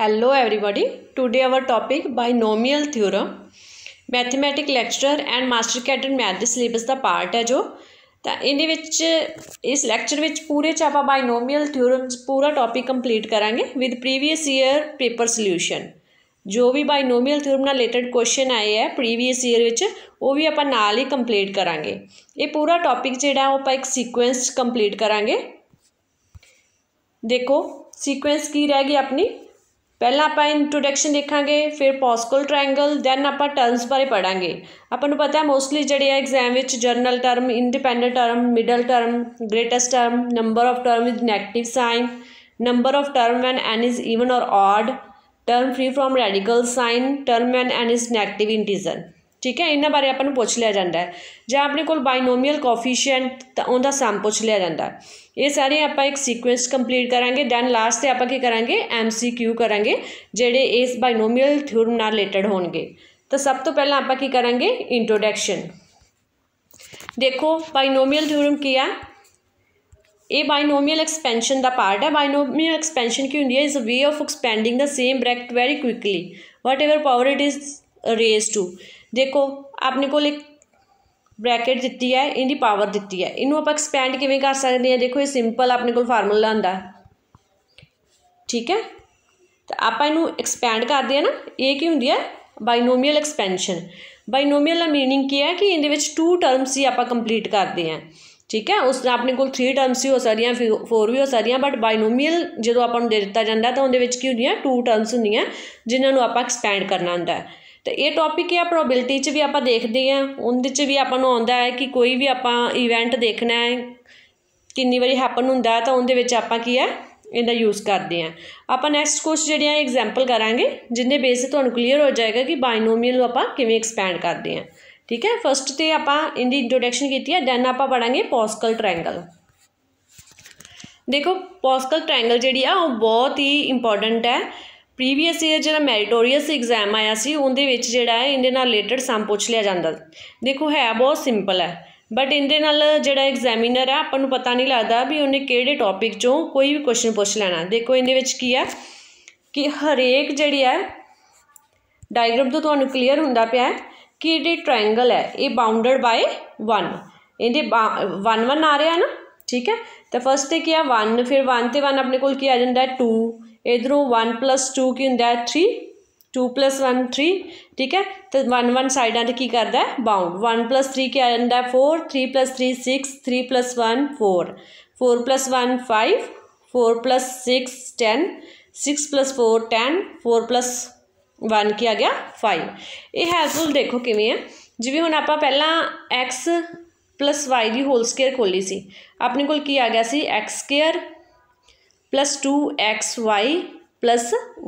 Hello everyone today our topic binomial theorem. Mathematic lecture and master cadre math ਦੇ syllabus ਦਾ part ਹੈ ਜੋ ਤਾਂ ਇਹਦੇ ਵਿੱਚ ਇਸ ਲੈਕਚਰ ਵਿੱਚ ਪੂਰੇ ਚ ਆਪਾਂ ਬਾਇਨੋਮੀਅਲ ਥਿਉਰਮਸ ਪੂਰਾ ਟੌਪਿਕ ਕੰਪਲੀਟ ਕਰਾਂਗੇ with previous year paper solution ਜੋ ਵੀ ਬਾਇਨੋਮੀਅਲ ਥਿਉਰਮ ਨਾਲ ਰਿਲੇਟਡ ਕੁਐਸਚਨ ਆਏ ਹੈ ਪ੍ਰੀਵੀਅਸ ਈਅਰ ਵਿੱਚ ਉਹ ਵੀ ਆਪਾਂ ਨਾਲ ਹੀ ਕੰਪਲੀਟ ਕਰਾਂਗੇ ਇਹ ਪੂਰਾ ਟੌਪਿਕ ਜਿਹੜਾ ਉਹ ਆਪਾਂ ਇੱਕ ਸੀਕੁਐਂਸ ਕੰਪਲੀਟ ਕਰਾਂਗੇ ਦੇਖੋ ਸੀਕੁਐਂਸ ਕੀ ਰਹੇਗੀ ਆਪਣੀ ਪਹਿਲਾਂ ਆਪਾਂ ਇੰਟਰੋਡਕਸ਼ਨ ਦੇਖਾਂਗੇ ਫਿਰ ਪੋਸਕਲ ਟ੍ਰਾਇੰਗਲ ਦੈਨ ਆਪਾਂ ਟਰਮਸ ਬਾਰੇ ਪੜਾਂਗੇ ਆਪਾਂ ਨੂੰ ਪਤਾ ਹੈ ਮੋਸਟਲੀ ਜਿਹੜੇ ਆ ਐਗਜ਼ਾਮ ਵਿੱਚ general term independent term middle term greatest term number of term with negative sign number of term when n is even or odd term free from radical sign term when n is negative integer ठीक है इन्होंने बारे अपन पूछ लिया जाता है जो अपने को कोफिशियंट तो उनका सम पुछ लिया जाता है ये सारे आप एक सीकुएंस कंप्लीट करा दैन लास्ट से आप करा एम सी क्यू करा जेडे इस बाइनोमीअल थ्यूरम रिलेटड हो तो सब तो पहला आप करा इंट्रोडक्शन देखो बाइनोमीअल थ्यूरम की है ये बाइनोमीअल एक्सपेंशन का पार्ट है बाइनोमियल एक्सपेंशन की होंगी is a way of expanding the same bracket very quickly whatever power it is raised to ਦੇਖੋ ਆਪਣੇ ਕੋਲ ਇੱਕ ਬ੍ਰੈਕਟ ਦਿੱਤੀ ਹੈ ਇਹਦੀ ਪਾਵਰ ਦਿੱਤੀ ਹੈ ਇਹਨੂੰ ਆਪਾਂ ਐਕਸਪੈਂਡ ਕਿਵੇਂ ਕਰ ਸਕਦੇ ਹਾਂ ਦੇਖੋ ਇਹ ਸਿੰਪਲ ਆਪਣੇ ਕੋਲ ਫਾਰਮੂਲਾ ਹੁੰਦਾ ਠੀਕ ਹੈ ਤਾਂ ਆਪਾਂ ਇਹਨੂੰ ਐਕਸਪੈਂਡ ਕਰਦੇ ਆ ਨਾ ਇਹ ਕੀ ਹੁੰਦੀ ਹੈ ਬਾਈਨੋਮੀਅਲ ਐਕਸਪੈਂਸ਼ਨ ਬਾਈਨੋਮੀਅਲ ਦਾ ਮੀਨਿੰਗ ਕੀ ਹੈ ਕਿ ਇਹਦੇ ਵਿੱਚ ਟੂ ਟਰਮਸ ਹੀ ਆਪਾਂ ਕੰਪਲੀਟ ਕਰਦੇ ਆ ਠੀਕ ਹੈ ਉਸ ਤਰ੍ਹਾਂ ਆਪਣੇ ਕੋਲ 3 ਟਰਮਸ ਹੀ ਹੋ ਸਕਦੀਆਂ 4 ਵੀ ਹੋ ਸਕਦੀਆਂ ਬਟ ਬਾਈਨੋਮੀਅਲ ਜਦੋਂ ਆਪਾਂ ਨੂੰ ਦੇ ਦਿੱਤਾ ਜਾਂਦਾ ਤਾਂ ਉਹਦੇ ਵਿੱਚ ਕੀ ਹੁੰਦੀਆਂ ਟੂ ਟਰਮਸ ਹੁੰਦੀਆਂ ਜਿਨ੍ਹਾਂ ਨੂੰ ਆਪਾਂ ਐਕਸਪੈਂਡ ਕਰਨਾ ਹੁੰਦਾ ਹੈ ਤੇ ਇਹ ਟੌਪਿਕ ਹੈ ਪ੍ਰੋਬੈਬਿਲਿਟੀ 'ਚ ਵੀ ਆਪਾਂ ਦੇਖਦੇ ਆ ਉਹਦੇ 'ਚ ਵੀ ਆਪਾਂ ਨੂੰ ਆਉਂਦਾ ਹੈ ਕਿ ਕੋਈ ਵੀ ਆਪਾਂ ਇਵੈਂਟ ਦੇਖਣਾ ਹੈ ਕਿੰਨੀ ਵਾਰੀ ਹੈਪਨ ਹੁੰਦਾ ਹੈ ਤਾਂ ਉਹਦੇ ਵਿੱਚ ਆਪਾਂ ਕੀ ਹੈ ਇਹਦਾ ਯੂਜ਼ ਕਰਦੇ ਆ ਆਪਾਂ ਨੈਕਸਟ ਕੁਝ ਜਿਹੜੀਆਂ ਐਗਜ਼ਾਮਪਲ ਕਰਾਂਗੇ ਜਿੰਨੇ ਬੇਸ ਤੇ ਤੁਹਾਨੂੰ ਕਲੀਅਰ ਹੋ ਜਾਏਗਾ ਕਿ ਬਾਇਨੋਮੀਅਲ ਨੂੰ ਆਪਾਂ ਕਿਵੇਂ ਐਕਸਪੈਂਡ ਕਰਦੇ ਆ ਠੀਕ ਹੈ ਫਸਟ ਤੇ ਆਪਾਂ ਇਹਦੀ ਇੰਟਰੋਡਕਸ਼ਨ ਕੀਤੀ ਹੈ ਦੈਨ ਆਪਾਂ ਪੜਾਂਗੇ ਪੋਸਕਲ ਟ੍ਰਾਇੰਗਲ ਦੇਖੋ ਪੋਸਕਲ ਟ੍ਰਾਇੰਗਲ ਜਿਹੜੀ ਆ ਉਹ ਬਹੁਤ ਹੀ ਇੰਪੋਰਟੈਂਟ ਹੈ ਪ੍ਰੀਵੀਅਸ ਈਅਰ ਜਿਹੜਾ ਮੈਰੀਟੋਰੀਅਸ ਐਗਜ਼ਾਮ ਆਇਆ ਸੀ ਉਹਦੇ ਵਿੱਚ ਜਿਹੜਾ ਹੈ ਇਹਦੇ ਨਾਲ ਰਿਲੇਟਡ ਸਮ ਪੁੱਛ ਲਿਆ ਜਾਂਦਾ ਦੇਖੋ ਹੈ ਬਹੁਤ ਸਿੰਪਲ ਹੈ ਬਟ ਇਹਦੇ ਨਾਲ ਜਿਹੜਾ ਐਗਜ਼ਾਮੀਨਰ ਆ ਆਪਾਂ ਨੂੰ ਪਤਾ ਨਹੀਂ ਲੱਗਦਾ ਵੀ ਉਹਨੇ ਕਿਹੜੇ ਟੌਪਿਕ ਚੋਂ ਕੋਈ ਵੀ ਕੁਐਸਚਨ ਪੁੱਛ ਲੈਣਾ ਦੇਖੋ ਇਹਦੇ ਵਿੱਚ ਕੀ ਹੈ ਕਿ ਹਰੇਕ ਜਿਹੜੀ ਹੈ ਡਾਇਗ੍ਰਾਮ ਤੋਂ ਤੁਹਾਨੂੰ ਕਲੀਅਰ ਹੁੰਦਾ ਪਿਆ ਕਿ ਇਹ ਟ੍ਰਾਇੰਗਲ ਹੈ ਇਹ ਬਾਉਂਡਡ ਬਾਈ 1 ਇਹਦੇ 1 1 ਆ ਰਿਹਾ ਨਾ ਠੀਕ ਹੈ ਤਾਂ ਫਸਟ ਤੇ ਕੀ ਆ 1 ਫਿਰ 1 ਤੇ 1 ਆਪਣੇ ਕੋਲ ਕੀ ਆ ਜਾਂਦਾ ਹੈ 2 ਇਧਰੋਂ 1 2 ਕੀ ਹੁੰਦਾ ਹੈ 3 2 1 3 ਠੀਕ ਹੈ ਤੇ 1 1 ਸਾਈਡਾਂ ਤੇ ਕੀ ਕਰਦਾ ਹੈ ਬਾਉਂਡ 1 3 ਕੀ ਆ ਜਾਂਦਾ ਹੈ 4 3 3 6 3 1 4 4 1 5 4 6 10 6 4 10 4 1 ਕੀ ਆ ਗਿਆ 5 ਇਹ ਹੈਲਪਫੁਲ ਦੇਖੋ ਕਿਵੇਂ ਹੈ ਜਿਵੇਂ ਹੁਣ ਆਪਾਂ ਪਹਿਲਾਂ x y ਦੀ ਹੋਲ ਸਕੁਅਰ ਖੋਲੀ ਸੀ ਆਪਣੇ ਕੋਲ ਕੀ ਆ ਗਿਆ ਸੀ x square plus 2xy plus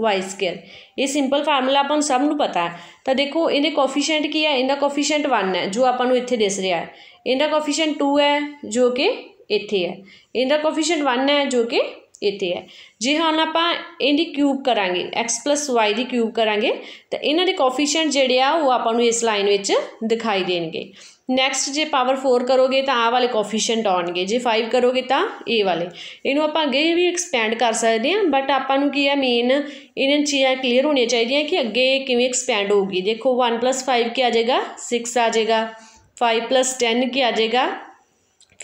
y square ਇਹ ਸਿੰਪਲ ਫਾਰਮੂਲਾ ਆਪਾਂ ਨੂੰ ਸਭ ਨੂੰ ਪਤਾ ਹੈ ਤਾਂ ਦੇਖੋ ਇਹਦੇ ਕੋਫੀਸ਼ੀਐਂਟ ਕੀ ਹੈ ਇਹਦਾ ਕੋਫੀਸ਼ੀਐਂਟ 1 ਹੈ ਜੋ ਆਪਾਂ ਨੂੰ ਇੱਥੇ ਦਿਸ ਰਿਹਾ ਹੈ ਇਹਦਾ ਕੋਫੀਸ਼ੀਐਂਟ 2 ਹੈ ਜੋ ਕਿ ਇੱਥੇ ਹੈ ਇਹਦਾ ਕੋਫੀਸ਼ੀਐਂਟ 1 ਹੈ ਜੋ ਕਿ ਇੱਥੇ ਹੈ ਜੇ ਹੁਣ ਆਪਾਂ ਇਹਦੀ ਕਿਊਬ ਕਰਾਂਗੇ x y ਦੀ ਕਿਊਬ ਕਰਾਂਗੇ ਤਾਂ ਇਹਨਾਂ ਦੇ ਕੋਫੀਸ਼ੀਐਂਟ ਜਿਹੜੇ ਆ ਉਹ ਆਪਾਂ ਨੂੰ ਇਸ ਲਾਈਨ ਵਿੱਚ ਦਿਖਾਈ ਦੇਣਗੇ ਨੈਕਸਟ ਜੇ ਪਾਵਰ 4 ਕਰੋਗੇ ਤਾਂ ਆ ਵਾਲੇ ਕੋਫੀਸ਼ੀਐਂਟ ਆਉਣਗੇ ਜੇ 5 ਕਰੋਗੇ ਤਾਂ ਇਹ ਵਾਲੇ ਇਹਨੂੰ ਆਪਾਂ ਅੱਗੇ ਵੀ ਐਕਸਪੈਂਡ ਕਰ ਸਕਦੇ ਹਾਂ ਬਟ ਆਪਾਂ ਨੂੰ ਕੀ ਹੈ ਮੇਨ ਇਹਨਾਂ ਚੀਜ਼ਾਂ ਕਲੀਅਰ ਹੋਣੀਆਂ ਚਾਹੀਦੀਆਂ ਕਿ ਅੱਗੇ ਕਿਵੇਂ ਐਕਸਪੈਂਡ ਹੋਊਗੀ ਦੇਖੋ 1 5 ਕੀ ਆ ਜਾਏਗਾ 6 ਆ ਜਾਏਗਾ 5 10 ਕੀ ਆ ਜਾਏਗਾ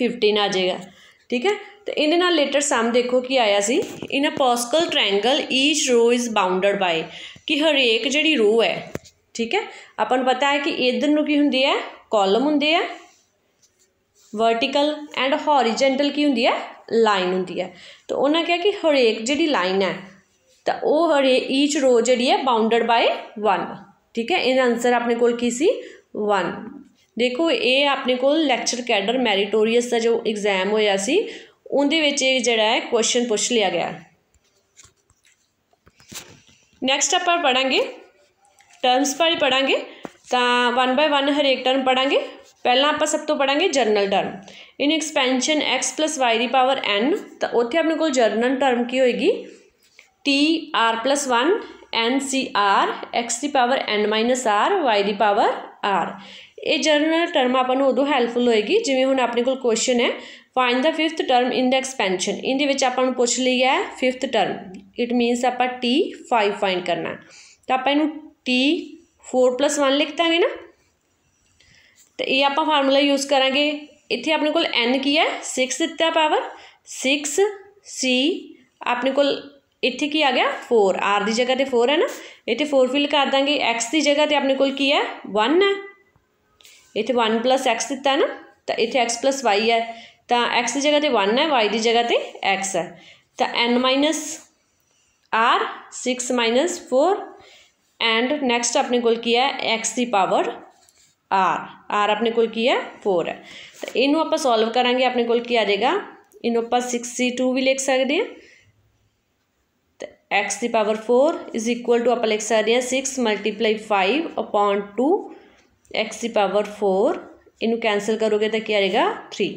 15 ਆ ਜਾਏਗਾ ਠੀਕ ਹੈ ਤੇ ਇਹਦੇ ਨਾਲ ਲੇਟਰ ਸਮ ਦੇਖੋ ਕੀ ਆਇਆ ਸੀ ਇਨ ਅ ਪੋਸਕਲ ਟ੍ਰਾਇੰਗਲ ਈਚ ਰੋ ਇਜ਼ ਬਾਉਂਡਡ ਬਾਈ ਕਿ ਹਰੇਕ ਜਿਹੜੀ ਰੋ ਹੈ ਠੀਕ ਹੈ ਆਪਾਂ ਨੂੰ ਪਤਾ ਹੈ ਕਿ ਇਧਰ ਨੂੰ ਕੀ ਹੁੰਦੀ ਹੈ ਕਾਲਮ ਹੁੰਦੇ ਆ ਵਰਟੀਕਲ ਐਂਡ ਹੌਰੀਜੈਂਟਲ ਕੀ ਹੁੰਦੀ ਹੈ ਲਾਈਨ ਹੁੰਦੀ ਹੈ ਤਾਂ ਉਹਨਾਂ ਕਿਹਾ ਕਿ ਹਰੇਕ ਜਿਹੜੀ ਲਾਈਨ ਹੈ ਤਾਂ ਉਹ ਹਰੇ ਈਚ ਰੋ ਜਿਹੜੀ ਹੈ ਬਾਉਂਡਡ ਬਾਈ 1 ਠੀਕ ਹੈ ਇਹਦਾ ਆਨਸਰ ਆਪਣੇ ਕੋਲ ਕੀ ਸੀ 1 ਦੇਖੋ ਇਹ ਆਪਣੇ ਕੋਲ ਲੈਕਚਰ ਕੈਡਰ ਮੈਰੀਟੋਰੀਅਸ ਦਾ ਜੋ ਐਗਜ਼ਾਮ ਹੋਇਆ ਸੀ ਉਹਦੇ ਵਿੱਚ ਇਹ ਜਿਹੜਾ ਹੈ ਕੁਐਸਚਨ ਪੁੱਛ ਲਿਆ ਗਿਆ ਨੈਕਸਟ ਆਪਾਂ ਪੜਾਂਗੇ ਟਰਮਸ ਬਾਰੇ ਪੜਾਂਗੇ ਤਾਂ 1 ਬਾਈ 1 ਹਰੇਕ ਟਰਮ ਪੜਾਂਗੇ ਪਹਿਲਾਂ ਆਪਾਂ ਸਭ ਤੋਂ ਪੜਾਂਗੇ general term in expansion x y ਦੀ ਪਾਵਰ n ਤਾਂ ਉੱਥੇ ਆਪਣੇ ਕੋਲ ਜਰਨਲ ਟਰਮ ਕੀ ਹੋਏਗੀ t r 1 n c r x ਦੀ ਪਾਵਰ n r y ਦੀ ਪਾਵਰ r ਇਹ ਜਰਨਲ ਟਰਮ ਆਪਾਂ ਨੂੰ ਉਦੋਂ ਹੈਲਪਫੁਲ ਹੋਏਗੀ ਜਿਵੇਂ ਹੁਣ ਆਪਣੇ ਕੋਲ ਕੁਐਸਚਨ ਹੈ find the 5th term in the expansion ਇਹਦੇ ਵਿੱਚ ਆਪਾਂ ਨੂੰ ਪੁੱਛ ਲਈ ਹੈ 5th ਟਰਮ ਇਟ ਮੀਨਸ ਆਪਾਂ t 5 ਫਾਈਂਡ ਕਰਨਾ ਤਾਂ ਆਪਾਂ ਇਹਨੂੰ t 4 1 ਲਿਖ ਦਾਂਗੇ ਨਾ ਤੇ ਇਹ ਆਪਾਂ ਫਾਰਮੂਲਾ ਯੂਜ਼ ਕਰਾਂਗੇ ਇੱਥੇ ਆਪਣੇ ਕੋਲ n ਕੀ ਹੈ 6 ਦਿੱਤਾ ਪਾਵਰ 6 c ਆਪਣੇ ਕੋਲ ਇੱਥੇ ਕੀ ਆ ਗਿਆ 4 r ਦੀ ਜਗ੍ਹਾ ਤੇ 4 ਹੈ ਨਾ ਇੱਥੇ 4 ਫਿਲ ਕਰ ਦਾਂਗੇ x ਦੀ ਜਗ੍ਹਾ ਤੇ ਆਪਣੇ ਕੋਲ ਕੀ ਹੈ 1 ਹੈ ਇੱਥੇ 1 x ਦਿੱਤਾ ਨਾ ਤਾਂ ਇੱਥੇ x y ਹੈ ਤਾਂ x ਦੀ ਜਗ੍ਹਾ ਤੇ 1 ਹੈ y ਦੀ ਜਗ੍ਹਾ ਤੇ x ਹੈ ਤਾਂ n r 6 4 एंड नेक्स्ट अपने को किया है एक्स की पावर आर आर अपने को किया फोर है तो इनू आप सॉल्व करा अपने को आ जाएगा इनू आप सिक्सटी टू भी लिख सकते हैं तो एक्स की power four is equal to आप लिख सकते हैं six multiply five upon two x की पावर फोर इनू कैंसल करोगे तो क्या आएगा थ्री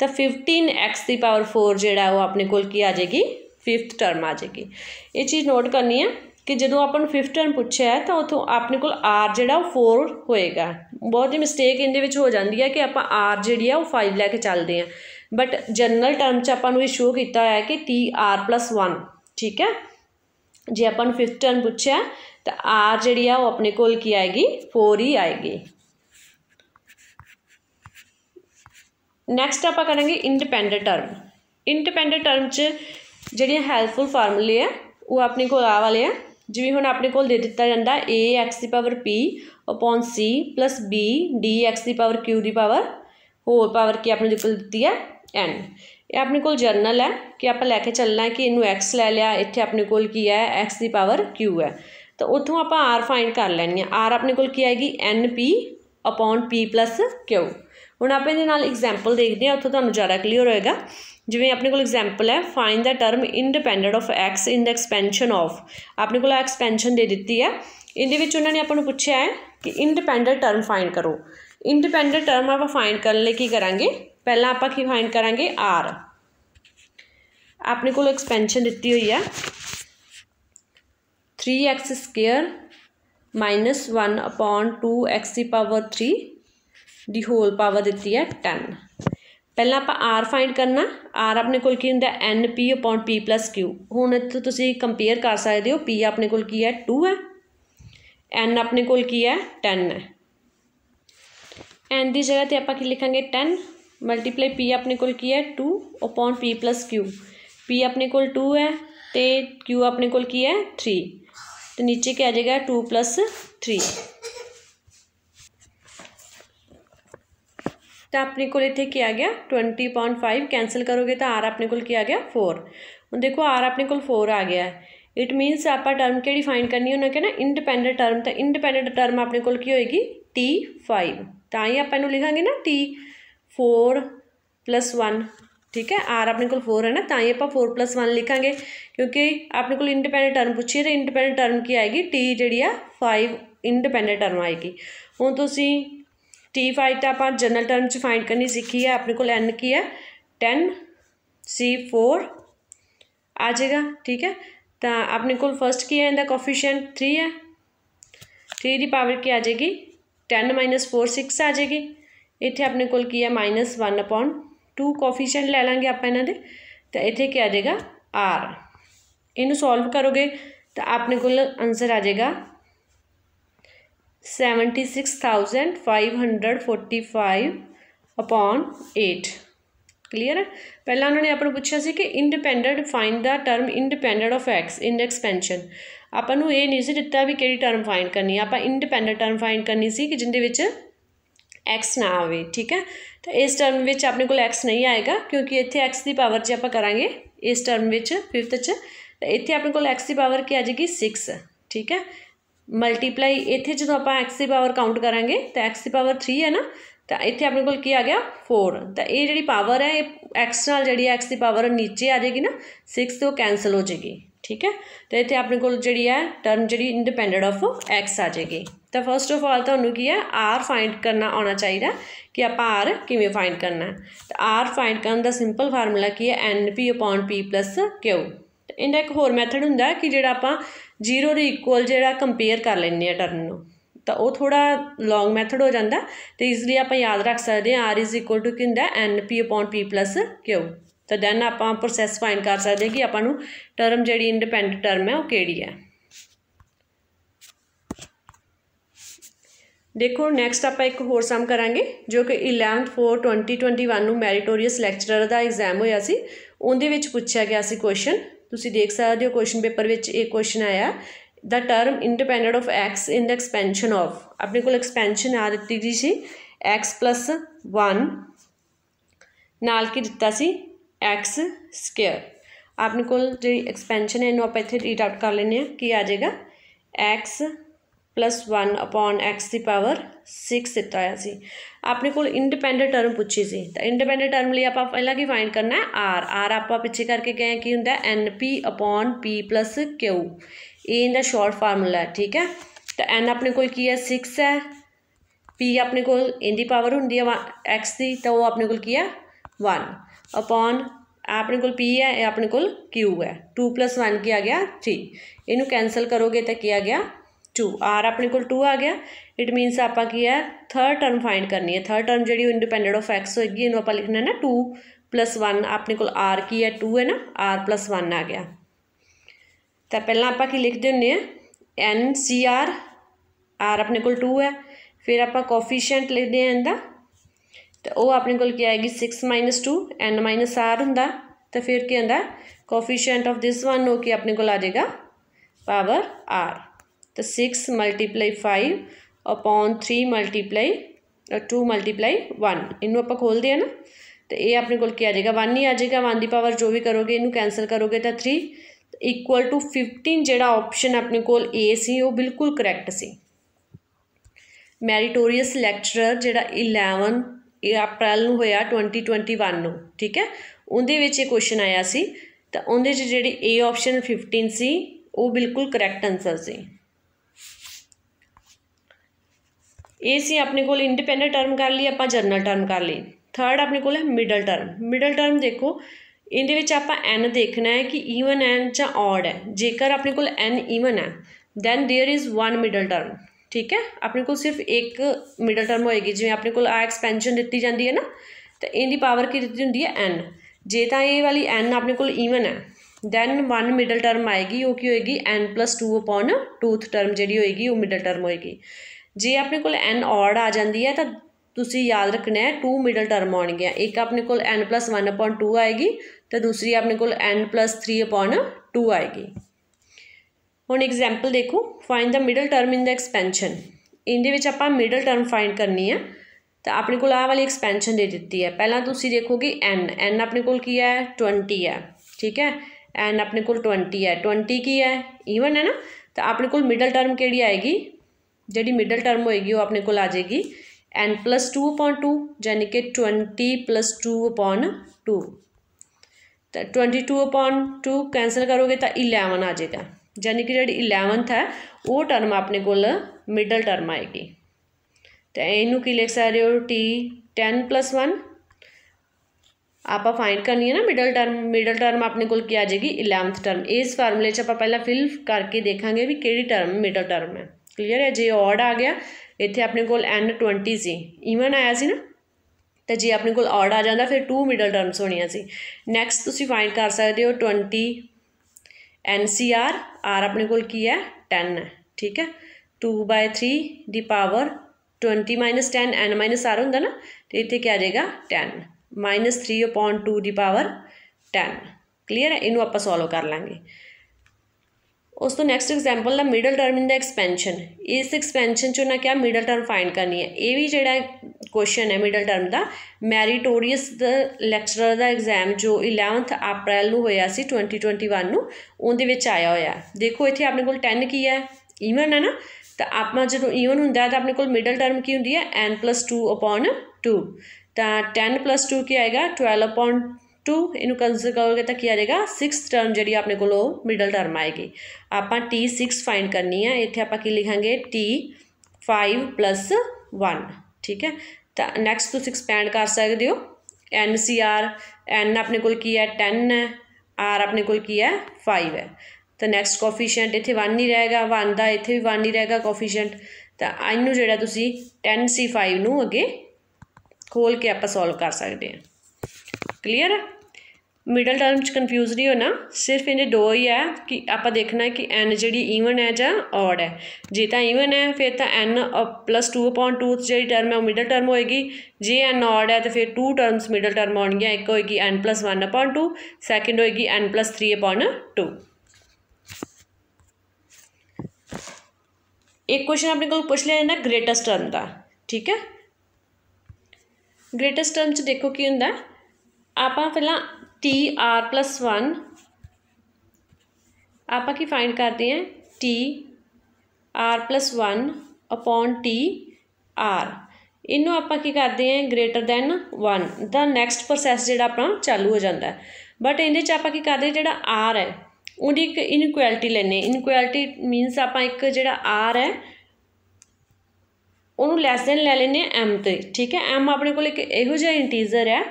तो फिफ्टीन एक्स की पावर फोर जोड़ा वो अपने को आ जाएगी फिफ्थ टर्म आ जाएगी ये चीज़ नोट करनी है ਕਿ ਜਦੋਂ ਆਪਾਂ ਨੂੰ ਫਿਫਥ ਟਰਮ ਪੁੱਛਿਆ ਹੈ ਤਾਂ ਉਥੋਂ ਆਪਣੇ ਕੋਲ ਆਰ ਜਿਹੜਾ ਉਹ 4 ਹੋਏਗਾ ਬਹੁਤ ਹੀ ਮਿਸਟੇਕ ਇਹਦੇ ਵਿੱਚ ਹੋ ਜਾਂਦੀ ਹੈ ਕਿ ਆਪਾਂ ਆਰ ਜਿਹੜੀ ਆ ਉਹ 5 ਲੈ ਕੇ ਚੱਲਦੇ ਆ ਬਟ ਜਨਰਲ ਟਰਮ 'ਚ ਆਪਾਂ ਨੂੰ ਇਹ ਸ਼ੋ ਕੀਤਾ ਹੋਇਆ ਕਿ ਟੀ ਆਰ 1 ਠੀਕ ਹੈ ਜੇ ਆਪਾਂ ਨੂੰ ਫਿਫਥ ਟਰਮ ਪੁੱਛਿਆ ਤਾਂ ਆਰ ਜਿਹੜੀ ਆ ਉਹ ਆਪਣੇ ਕੋਲ ਕੀ ਆਏਗੀ 4 ਹੀ ਆਏਗੀ ਨੈਕਸਟ ਆਪਾਂ ਕਰਾਂਗੇ ਇੰਡੀਪੈਂਡੈਂਟ ਟਰਮ ਇੰਡੀਪੈਂਡੈਂਟ ਟਰਮ 'ਚ ਜਿਹੜੀਆਂ ਹੈਲਪਫੁਲ ਫਾਰਮੂਲੇ ਆ ਉਹ ਆਪਣੇ ਕੋਲ ਆ ਵਾਲੇ ਆ ਜਿਵੇਂ ਹੁਣ ਆਪਣੇ ਕੋਲ ਦੇ ਦਿੱਤਾ ਜਾਂਦਾ x ਦੀ power p upon c plus b x ਦੀ ਪਾਵਰ q ਦੀ ਪਾਵਰ ਹੋਰ ਪਾਵਰ ਕੀ ਆਪਣੇ ਕੋਲ ਦਿੱਤੀ ਹੈ n ਇਹ ਆਪਣੇ ਕੋਲ ਜਰਨਲ ਹੈ ਕਿ ਆਪਾਂ ਲੈ ਕੇ ਚੱਲਣਾ ਹੈ ਕਿ ਇਹਨੂੰ x ਲੈ ਲਿਆ ਇੱਥੇ ਆਪਣੇ ਕੋਲ ਕੀ ਹੈ x ਦੀ ਪਾਵਰ q ਹੈ ਤਾਂ ਉੱਥੋਂ ਆਪਾਂ r ਫਾਈਂਡ ਕਰ ਲੈਣੀ ਹੈ r ਆਪਣੇ ਕੋਲ ਕੀ ਆਏਗੀ np upon p plus q ਹੁਣ ਆਪਾਂ ਇਹਦੇ ਨਾਲ ਐਗਜ਼ਾਮਪਲ ਦੇਖਦੇ ਹਾਂ ਉੱਥੋਂ ਤੁਹਾਨੂੰ ਜ਼ਿਆਦਾ ਕਲੀਅਰ ਹੋਏਗਾ ਜਿਵੇਂ ਆਪਣੇ ਕੋਲ ਐਗਜ਼ਾਮਪਲ ਹੈ find the term independent of x in the expansion of ਆਪਣੇ ਕੋਲ ਐਕਸਪੈਂਸ਼ਨ ਦੇ ਦਿੱਤੀ ਹੈ ਇਹਦੇ ਵਿੱਚ ਉਹਨਾਂ ਨੇ ਆਪਾਂ ਨੂੰ ਪੁੱਛਿਆ ਹੈ ਕਿ ਇੰਡੀਪੈਂਡੈਂਟ ਟਰਮ ਫਾਈਂਡ ਕਰੋ ਇੰਡੀਪੈਂਡੈਂਟ ਟਰਮ ਆਪਾਂ ਫਾਈਂਡ ਕਰਨ ਲਈ ਕੀ ਕਰਾਂਗੇ ਪਹਿਲਾਂ ਆਪਾਂ ਕੀ ਫਾਈਂਡ ਕਰਾਂਗੇ r ਆਪਣੇ ਕੋਲ ਐਕਸਪੈਂਸ਼ਨ ਦਿੱਤੀ ਹੋਈ ਹੈ 3x² -1 2x 3 की होल पावर दिती है टैन पहला आप आर फाइंड करना आर अपने को n p upon p plus q हूँ इतना तो कंपेयर कर सकते हो पी अपने को है टू है एन अपने को है टैन है एन की जगह पर आप लिखा टैन मल्टीप्लाई पी अपने को है two upon p plus q p अपने को टू है तो क्यू अपने को है थ्री तो नीचे क्या आ जाएगा टू प्लस थ्री ਤਾਂ ਆਪਣੇ ਕੋਲ ਇੱਥੇ ਕੀ ਆ ਗਿਆ 20.5 ਕੈਨਸਲ ਕਰੋਗੇ ਤਾਂ r ਆਪਣੇ ਕੋਲ ਕੀ ਆ ਗਿਆ 4 ਹੁਣ ਦੇਖੋ r ਆਪਣੇ ਕੋਲ 4 ਆ ਗਿਆ ਇਟ ਮੀਨਸ ਆਪਾਂ ਟਰਮ ਕਿਹੜੀ ਫਾਈਂਡ ਕਰਨੀ ਉਹਨਾਂ ਕਹਿੰਦਾ ਇੰਡੀਪੈਂਡੈਂਟ ਟਰਮ ਤਾਂ ਇੰਡੀਪੈਂਡੈਂਟ ਟਰਮ ਆਪਣੇ ਕੋਲ ਕੀ ਹੋਏਗੀ t5 ਤਾਂ ਹੀ ਆਪਾਂ ਇਹਨੂੰ ਲਿਖਾਂਗੇ ਨਾ t4 1 ਠੀਕ ਹੈ r ਆਪਣੇ ਕੋਲ 4 ਹੈ ਨਾ ਤਾਂ ਹੀ ਆਪਾਂ 4 1 ਲਿਖਾਂਗੇ ਕਿਉਂਕਿ ਆਪਣੇ ਕੋਲ ਇੰਡੀਪੈਂਡੈਂਟ ਟਰਮ ਪੁੱਛੀ ਤੇ ਇੰਡੀਪੈਂਡੈਂਟ ਟਰਮ ਕੀ ਆਏਗੀ t ਜਿਹੜੀ ਆ 5 ਇੰਡੀਪੈਂਡੈਂਟ ਟਰਮ ਆਏਗੀ ਹੁਣ ਤੁਸੀਂ टी फाइव तो आप जनरल टर्म्स फाइंड करनी सीखी है अपने को एन की है टेन सी फोर आ जाएगा ठीक है तो अपने को फस्ट की है इनका कॉफिशियंट थ्री है थ्री की पावर की आ जाएगी टेन माइनस फोर सिक्स आ जाएगी इतने अपने को है minus one upon two coefficient लै लेंगे आप तो इतने क्या आ जाएगा आर इन सॉल्व करोगे तो अपने को आंसर आ जाएगा 76545 upon 8 ਕਲੀਅਰ ਹੈ ਪਹਿਲਾਂ ਉਹਨਾਂ ਨੇ ਆਪਾਂ ਨੂੰ ਪੁੱਛਿਆ ਸੀ ਕਿ independent find the term independent of x in expansion ਆਪਾਂ ਨੂੰ ਇਹ ਨਹੀਂ ਸੀ ਦਿੱਤਾ ਵੀ ਕਿਹੜੀ ਟਰਮ ਫਾਈਂਡ ਕਰਨੀ ਆਪਾਂ ਇੰਡੀਪੈਂਡੈਂਟ ਟਰਮ ਫਾਈਂਡ ਕਰਨੀ ਸੀ ਕਿ ਜਿੰਦੇ ਵਿੱਚ ਐਕਸ ਨਾ ਆਵੇ ਠੀਕ ਹੈ ਤਾਂ ਇਸ ਟਰਮ ਵਿੱਚ ਆਪਣੇ ਕੋਲ ਐਕਸ ਨਹੀਂ ਆਏਗਾ ਕਿਉਂਕਿ ਇੱਥੇ ਐਕਸ ਦੀ ਪਾਵਰ ਜੇ ਆਪਾਂ ਕਰਾਂਗੇ ਇਸ ਟਰਮ ਵਿੱਚ ਫਿਫਥ ਚ ਇੱਥੇ ਆਪਣੇ ਕੋਲ ਐਕਸ ਦੀ ਪਾਵਰ ਕੀ ਆ ਜਾਏਗੀ 6 ਠੀਕ ਹੈ ਮਲਟੀਪਲਾਈ ਇੱਥੇ ਜਦੋਂ ਆਪਾਂ x ਦੀ ਪਾਵਰ ਕਾਊਂਟ ਕਰਾਂਗੇ ਤਾਂ x ਦੀ ਪਾਵਰ 3 ਹੈ ਨਾ ਤਾਂ ਇੱਥੇ ਆਪਣੇ ਕੋਲ ਕੀ ਆ ਗਿਆ 4 ਤਾਂ ਇਹ ਜਿਹੜੀ ਪਾਵਰ ਹੈ ਇਹ x ਨਾਲ ਜਿਹੜੀ x ਦੀ ਪਾਵਰ ਨੀਚੇ ਆ ਜਾਏਗੀ ਨਾ 6 ਤੋਂ ਕੈਨਸਲ ਹੋ ਜਾਏਗੀ ਠੀਕ ਹੈ ਤਾਂ ਇੱਥੇ ਆਪਣੇ ਕੋਲ ਜਿਹੜੀ ਹੈ ਟਰਮ ਜਿਹੜੀ ਇੰਡੀਪੈਂਡੈਂਟ ਆਫ x ਆ ਜਾਏਗੀ ਤਾਂ ਫਰਸਟ ਆਫ ਆਲ ਤੁਹਾਨੂੰ ਕੀ ਹੈ r ਫਾਈਂਡ ਕਰਨਾ ਆਉਣਾ ਚਾਹੀਦਾ ਕਿ ਆਪਾਂ r ਕਿਵੇਂ ਫਾਈਂਡ ਕਰਨਾ ਹੈ ਤਾਂ r ਫਾਈਂਡ ਕਰਨ ਦਾ ਸਿੰਪਲ ਫਾਰਮੂਲਾ ਕੀ ਹੈ np p q ਇਹਦਾ ਇੱਕ ਹੋਰ ਮੈਥਡ ਹੁੰਦਾ ਕਿ ਜਿਹੜਾ ਆਪਾਂ ਜ਼ੀਰੋ ਦੇ ਇਕੁਅਲ ਜਿਹੜਾ ਕੰਪੇਅਰ ਕਰ ਲੈਂਦੇ ਆ ਟਰਮ ਨੂੰ ਤਾਂ ਉਹ ਥੋੜਾ ਲੌਂਗ ਮੈਥਡ ਹੋ ਜਾਂਦਾ ਤੇ ਇਸ ਲਈ ਆਪਾਂ ਯਾਦ ਰੱਖ ਸਕਦੇ ਆ r ਇਕੁਅਲ ਟੂ ਕੀ ਹੁੰਦਾ np p q ਤਾਂ ਦੈਨ ਆਪਾਂ ਪ੍ਰੋਸੈਸ ਫਾਈਂਡ ਕਰ ਸਕਦੇ ਹਾਂ ਕਿ ਆਪਾਂ ਨੂੰ ਟਰਮ ਜਿਹੜੀ ਇੰਡੀਪੈਂਡੈਂਟ ਟਰਮ ਹੈ ਉਹ ਕਿਹੜੀ ਹੈ ਦੇਖੋ ਨੈਕਸਟ ਆਪਾਂ ਇੱਕ ਹੋਰ ਸਮ ਕਰਾਂਗੇ ਜੋ ਕਿ 11/4/2021 ਨੂੰ ਮੈਰੀਟੋਰੀਅਸ ਲੈਕਚਰਰ ਦਾ ਐਗਜ਼ਾਮ ਹੋਇਆ ਸੀ ਉਹਦੇ ਵਿੱਚ ਪੁੱਛਿਆ ਗਿਆ ਸੀ ਕੁਐਸਚਨ ਤੁਸੀਂ ਦੇਖ ਸਕਦੇ ਹੋ ਕੁਐਸਚਨ ਪੇਪਰ ਵਿੱਚ ਇਹ ਕੁਐਸਚਨ ਆਇਆ the term independent of x in the expansion of ਆਪਣੇ ਕੋਲ ਐਕਸਪੈਂਸ਼ਨ ਆ ਦਿੱਤੀ ਗਈ ਸੀ x 1 ਨਾਲ ਕੀ ਦਿੱਤਾ ਸੀ x ਸਕੁਅਰ ਆਪਣੇ ਕੋਲ ਜਿਹੜੀ ਐਕਸਪੈਂਸ਼ਨ ਹੈ ਇਹਨੂੰ ਆਪਾਂ ਇੱਥੇ ਰੀਡ ਆਊਟ ਕਰ ਲੈਣੇ ਆ ਕੀ ਆ ਜਾਏਗਾ x ਪਲੱਸ 1 ਅਪਨ x ਦੀ ਪਾਵਰ 6 ਦਿੱਤਾ ਹੋਇਆ ਸੀ ਆਪਣੇ ਕੋਲ ਇੰਡੀਪੈਂਡੈਂਟ ਟਰਮ ਪੁੱਛੀ ਸੀ ਤਾਂ ਇੰਡੀਪੈਂਡੈਂਟ ਟਰਮ ਲਈ ਆਪਾਂ ਪਹਿਲਾਂ ਕੀ ਫਾਈਂਡ ਕਰਨਾ ਹੈ r r ਆਪਾਂ ਪਿੱਛੇ ਕਰਕੇ ਗਏ ਕੀ ਹੁੰਦਾ np upon p plus q ਇਹ ਇਹਦਾ ਸ਼ਾਰਟ ਫਾਰਮੂਲਾ ਹੈ ਠੀਕ ਹੈ ਤਾਂ n ਆਪਣੇ ਕੋਲ ਕੀ ਹੈ 6 ਹੈ p ਆਪਣੇ ਕੋਲ ਇਹਦੀ ਪਾਵਰ ਹੁੰਦੀ ਹੈ x ਦੀ ਤਾਂ ਉਹ ਆਪਣੇ ਕੋਲ ਕੀ ਹੈ 1 ਅਪਨ ਆਪਣੇ ਕੋਲ p ਹੈ ਇਹ ਆਪਣੇ ਕੋਲ q ਹੈ 2 1 ਕੀ ਆ ਗਿਆ 3 ਇਹਨੂੰ ਕੈਨਸਲ ਕਰੋਗੇ ਤਾਂ ਕੀ ਆ ਗਿਆ 2 r ਆਪਣੇ ਕੋਲ 2 ਆ ਗਿਆ ਇਟ ਮੀਨਸ ਆਪਾਂ ਕੀ ਹੈ ਥਰਡ ਟਰਮ ਫਾਈਂਡ ਕਰਨੀ ਹੈ ਥਰਡ ਟਰਮ ਜਿਹੜੀ ਇੰਡੀਪੈਂਡੈਂਟ ਆਫ x ਹੋਏਗੀ ਇਹਨੂੰ ਆਪਾਂ ਲਿਖਣਾ ਹੈ ਨਾ 2 1 ਆਪਣੇ ਕੋਲ r ਕੀ ਹੈ 2 ਹੈ ਨਾ r 1 ਆ ਗਿਆ ਤਾਂ ਪਹਿਲਾਂ ਆਪਾਂ ਕੀ ਲਿਖ ਹੁੰਨੇ ਆ ਐਨ ਸੀ ਆਰ ਆਰ ਆਪਣੇ ਕੋਲ 2 ਹੈ ਫਿਰ ਆਪਾਂ ਕੋਫੀਸ਼ੀਐਂਟ ਲਿਖਦੇ ਆ ਇਹਦਾ ਤਾਂ ਉਹ ਆਪਣੇ ਕੋਲ ਕੀ ਆਏਗੀ 6 2 n r ਹੁੰਦਾ ਤਾਂ ਫਿਰ ਕੀ ਆਂਦਾ ਕੋਫੀਸ਼ੀਐਂਟ ਆਫ ਥਿਸ ਵਨ ਹੋ ਕੇ ਆਪਣੇ ਕੋਲ ਆ ਜਾਏਗਾ ਪਾਵਰ r तो 6 multiply five upon three multiply two multiply 1 ਇਹਨੂੰ ਆਪਾਂ ਖੋਲਦੇ ਆ ਨਾ ਤੇ ਇਹ ਆਪਣੇ ਕੋਲ ਕੀ ਆ ਜਾਏਗਾ 1 ਹੀ ਆ ਜਾਏਗਾ 1 ਦੀ ਪਾਵਰ ਜੋ ਵੀ ਕਰੋਗੇ ਇਹਨੂੰ ਕੈਨਸਲ ਕਰੋਗੇ ਤਾਂ 3 ਇਕੁਅਲ ਟੂ 15 ਜਿਹੜਾ ਆਪਸ਼ਨ ਆਪਣੇ ਕੋਲ A ਸੀ ਉਹ ਬਿਲਕੁਲ ਕਰੈਕਟ ਸੀ ਮੈਰੀਟੋਰੀਅਸ ਲੈਕਚਰਰ ਜਿਹੜਾ 11 April ਨੂੰ ਹੋਇਆ 2021 ਨੂੰ ਠੀਕ ਹੈ ਉਹਦੇ ਵਿੱਚ ਇਹ ਕੁਐਸਚਨ ਆਇਆ ਸੀ ਤਾਂ ਉਹਦੇ 'ਚ ਜਿਹੜੀ A ਆਪਸ਼ਨ 15 ਸੀ ਉਹ ਬਿਲਕੁਲ ਕਰੈਕਟ ਆਨਸਰ ਸੀ ਇਹ ਸੀ ਆਪਣੇ ਕੋਲ ਇੰਡੀਪੈਂਡੈਂਟ ਟਰਮ ਕਰ ਲਈ ਆਪਾਂ ਜਨਰਲ ਟਰਮ ਕਰ ਲਈ ਥਰਡ ਆਪਣੇ ਕੋਲ ਹੈ ਮਿਡਲ ਟਰਮ ਮਿਡਲ ਟਰਮ ਦੇਖੋ ਇਹਦੇ ਵਿੱਚ ਆਪਾਂ n ਦੇਖਣਾ ਹੈ ਕਿ ਈਵਨ n ਜਾਂ ਆਡ ਹੈ ਜੇਕਰ ਆਪਣੇ ਕੋਲ n ਈਵਨ ਹੈ then there is one middle term ਠੀਕ ਹੈ ਆਪਣੇ ਕੋਲ ਸਿਰਫ ਇੱਕ ਮਿਡਲ ਟਰਮ ਹੋਏਗੀ ਜਿਵੇਂ ਆਪਣੇ ਕੋਲ ਆ ਐਕਸਪੈਂਸ਼ਨ ਦਿੱਤੀ ਜਾਂਦੀ ਹੈ ਨਾ ਤਾਂ ਇਹਦੀ ਪਾਵਰ ਕੀ ਦਿੱਤੀ ਹੁੰਦੀ ਹੈ n ਜੇ ਤਾਂ ਇਹ ਵਾਲੀ n ਆਪਣੇ ਕੋਲ ਈਵਨ ਹੈ ਦੈਨ ਵਨ ਮਿਡਲ ਟਰਮ ਆਏਗੀ ਉਹ ਕੀ ਹੋਏਗੀ n 2 2th ਟਰਮ ਜਿਹੜੀ ਹੋਏਗੀ ਉਹ ਮਿਡਲ ਟਰਮ ਹੋਏਗੀ ਜੇ ਆਪਣੇ ਕੋਲ n ਔਡ ਆ ਜਾਂਦੀ ਹੈ ਤਾਂ ਤੁਸੀਂ ਯਾਦ ਰੱਖਣਾ ਹੈ ਟੂ ਮਿਡਲ ਟਰਮ ਆਉਣਗੀਆਂ ਇੱਕ ਆਪਣੇ ਕੋਲ n 1 2 ਆਏਗੀ ਤੇ ਦੂਸਰੀ ਆਪਣੇ ਕੋਲ n 3 2 ਆਏਗੀ ਹੁਣ ਐਗਜ਼ਾਮਪਲ ਦੇਖੋ find the middle term in the expansion ਇਹਦੇ ਵਿੱਚ ਆਪਾਂ ਮਿਡਲ ਟਰਮ ਫਾਈਂਡ ਕਰਨੀ ਹੈ ਤਾਂ ਆਪਣੇ ਕੋਲ ਆਹ ਵਾਲੀ ਐਕਸਪੈਂਸ਼ਨ ਦੇ ਦਿੱਤੀ ਹੈ ਪਹਿਲਾਂ ਤੁਸੀਂ ਦੇਖੋਗੇ n n ਆਪਣੇ ਕੋਲ ਕੀ ਹੈ 20 ਹੈ ਠੀਕ ਹੈ n ਆਪਣੇ ਕੋਲ 20 ਹੈ 20 ਕੀ ਹੈ ਈਵਨ ਹੈ ਨਾ ਤਾਂ ਆਪਣੇ ਕੋਲ ਮਿਡਲ ਟਰਮ ਕਿਹੜੀ ਆਏਗੀ जी मिडल टर्म होएगी वो अपने को आ जाएगी N plus two upon two यानी कि twenty plus two upon two तो twenty two upon two cancel करोगे तो इलेवन आ जाएगा यानी कि जी इलेवंथ है वो टर्म अपने को मिडल टर्म आएगी तो इनू की लिख सकते हो टी टेन प्लस वन आप फाइंड करनी है ना मिडल टर्म मिडल टर्म अपने को आ जाएगी इलेवंथ टर्म इस फार्मूले आप पहले फिल करके देखा भी कि टर्म मिडल टर्म है ਕਲੀਅਰ ਹੈ ਜੇ ਔਡ ਆ ਗਿਆ ਇੱਥੇ ਆਪਣੇ ਕੋਲ n 20 ਸੀ ਈਵਨ ਆਇਆ ਸੀ ਨਾ ਤਾਂ ਜੇ ਆਪਣੇ ਕੋਲ ਔਡ ਆ ਜਾਂਦਾ ਫਿਰ ਟੂ ਮਿਡਲ ਟਰਮਸ ਹੋਣੀਆਂ ਸੀ ਨੈਕਸਟ ਤੁਸੀਂ ਫਾਈਂਡ ਕਰ ਸਕਦੇ ਹੋ 20 NCR R ਆਪਣੇ ਕੋਲ ਕੀ ਹੈ 10 ਹੈ ਠੀਕ ਹੈ 2/3 ਦੀ ਪਾਵਰ 20 10 n r ਹੁੰਦਾ ਨਾ ਤੇ ਇੱਥੇ ਕੀ ਆ ਜਾਏਗਾ 10 -3/2 ਦੀ ਪਾਵਰ 10 ਕਲੀਅਰ ਹੈ ਇਹਨੂੰ ਆਪਾਂ ਸੋਲਵ ਕਰ ਲਾਂਗੇ ਉਸ ਤੋਂ next example the middle term in the expansion ਇਸ ਐਕਸਪੈਂਸ਼ਨ ਚੋਂ ਨਾ ਕਿਆ ਮਿਡਲ ਟਰਮ ਫਾਈਂਡ ਕਰਨੀ ਹੈ ਇਹ ਵੀ ਜਿਹੜਾ ਕੁਐਸਚਨ ਹੈ ਮਿਡਲ ਟਰਮ ਦਾ ਮੈਰੀਟੋਰੀਅਸ ਦਾ ਲੈਕਚਰਰ ਦਾ ਐਗਜ਼ਾਮ ਜੋ 11th ਅਪ੍ਰੈਲ ਨੂੰ ਹੋਇਆ ਸੀ 2021 ਨੂੰ ਉਹਦੇ ਵਿੱਚ ਆਇਆ ਹੋਇਆ ਦੇਖੋ ਇੱਥੇ ਆਪਣੇ ਕੋਲ 10 ਕੀ ਹੈ ਈਵਨ ਹੈ ਨਾ ਤਾਂ ਆਪਾਂ ਜਦੋਂ ਈਵਨ ਹੁੰਦਾ ਹੈ ਤਾਂ ਆਪਣੇ ਕੋਲ ਮਿਡਲ ਟਰਮ ਕੀ ਹੁੰਦੀ ਹੈ n 2 2 ਤਾਂ 10 2 ਕੀ ਆਏਗਾ 12 2 2 ਇਹਨੂੰ ਕੰਸੀਡਰ ਕਰੋਗੇ ਤਾਂ ਕੀ ਆ ਜਾਏਗਾ 6th ਟਰਮ ਜਿਹੜੀ ਆਪਣੇ ਕੋਲ ਉਹ ਮਿਡਲ ਟਰਮ ਆਏਗੀ ਆਪਾਂ t6 ਫਾਈਂਡ ਕਰਨੀ ਆ ਇੱਥੇ ਆਪਾਂ ਕੀ ਲਿਖਾਂਗੇ t 5 1 ਠੀਕ ਹੈ ਤਾਂ ਨੈਕਸਟ ਤੁਸੀਂ ਐਕਸਪੈਂਡ ਕਰ ਸਕਦੇ ਹੋ NCR n ਆਪਣੇ ਕੋਲ ਕੀ ਹੈ 10 ਹੈ r ਆਪਣੇ ਕੋਲ ਕੀ ਹੈ 5 ਹੈ ਤਾਂ ਨੈਕਸਟ ਕੋਫੀਸ਼ੀਐਂਟ ਇੱਥੇ 1 ਹੀ ਰਹੇਗਾ 1 ਦਾ ਇੱਥੇ ਵੀ 1 ਹੀ ਰਹੇਗਾ ਕੋਫੀਸ਼ੀਐਂਟ ਤਾਂ ਇਹਨੂੰ ਜਿਹੜਾ ਤੁਸੀਂ 10c5 ਨੂੰ ਅੱਗੇ ਖੋਲ ਕੇ ਆਪਾਂ ਸੋਲਵ ਕਰ ਸਕਦੇ ਹਾਂ ਕਲੀਅਰ ਹੈ ਮਿਡਲ ਟਰਮ ਚ ਕਨਫਿਊਜ਼ ਨਹੀਂ ਹੋਣਾ ਸਿਰਫ ਇਹਦੇ ਦੋ ਹੀ ਹੈ ਕਿ ਆਪਾਂ ਦੇਖਣਾ ਹੈ ਕਿ n ਜਿਹੜੀ ਈਵਨ ਹੈ ਜਾਂ ਔਡ ਹੈ ਜੇ ਤਾਂ ਈਵਨ ਹੈ ਫਿਰ ਤਾਂ n 2/2 ਜਿਹੜੀ ਟਰਮ ਹੈ ਉਹ ਮਿਡਲ ਟਰਮ ਹੋਏਗੀ ਜੇ n ਔਡ ਹੈ ਤਾਂ ਫਿਰ ਟੂ ਟਰਮਸ ਮਿਡਲ ਟਰਮ ਆਉਣਗੀਆਂ ਇੱਕ ਹੋਏਗੀ n 1/2 ਸੈਕਿੰਡ ਹੋਏਗੀ n 3/2 ਇੱਕ ਕੁਐਸਚਨ ਆਪਣੇ ਕੋਲ ਪੁੱਛ ਲਿਆ ਜਾਂਦਾ ਗ੍ਰੇਟੈਸਟ ਟਰਮ ਦਾ ਠੀਕ ਹੈ ਗ੍ਰੇਟੈਸਟ ਟਰਮ ਚ ਦੇਖੋ ਕੀ ਹੁੰਦਾ ਹੈ ਆਪਾਂ ਪਹਿਲਾਂ ਟੀ ਆਰ ਪਲੱਸ 1 ਆਪਾਂ ਕੀ ਫਾਈਂਡ ਕਰਦੇ ਹਾਂ T R plus 1 upon T R ਇਹਨੂੰ ਆਪਾਂ ਕੀ ਕਰਦੇ ਹਾਂ ਗ੍ਰੇਟਰ ਦੈਨ 1 ਦਾ ਨੈਕਸਟ ਪ੍ਰੋਸੈਸ ਜਿਹੜਾ ਆਪਣਾ ਚਾਲੂ ਹੋ ਜਾਂਦਾ ਹੈ ਬਟ ਇਹਦੇ ਚ ਆਪਾਂ ਕੀ ਕਰਦੇ ਜਿਹੜਾ ਆਰ ਹੈ ਉਹਦੀ ਇੱਕ ਇਨਕੁਐਲਿਟੀ ਲੈਨੇ ਇਨਕੁਐਲਿਟੀ ਮੀਨਸ ਆਪਾਂ ਇੱਕ ਜਿਹੜਾ ਆਰ ਹੈ ਉਹਨੂੰ ਲੈਸ ਦੈਨ ਲੈ ਲੈਨੇ ਐਮ ਤੇ ਠੀਕ ਹੈ ਐਮ ਆਪਣੇ ਕੋਲ ਇੱਕ ਇਹੋ ਜਿਹਾ ਇੰਟੀਜ਼ਰ ਹੈ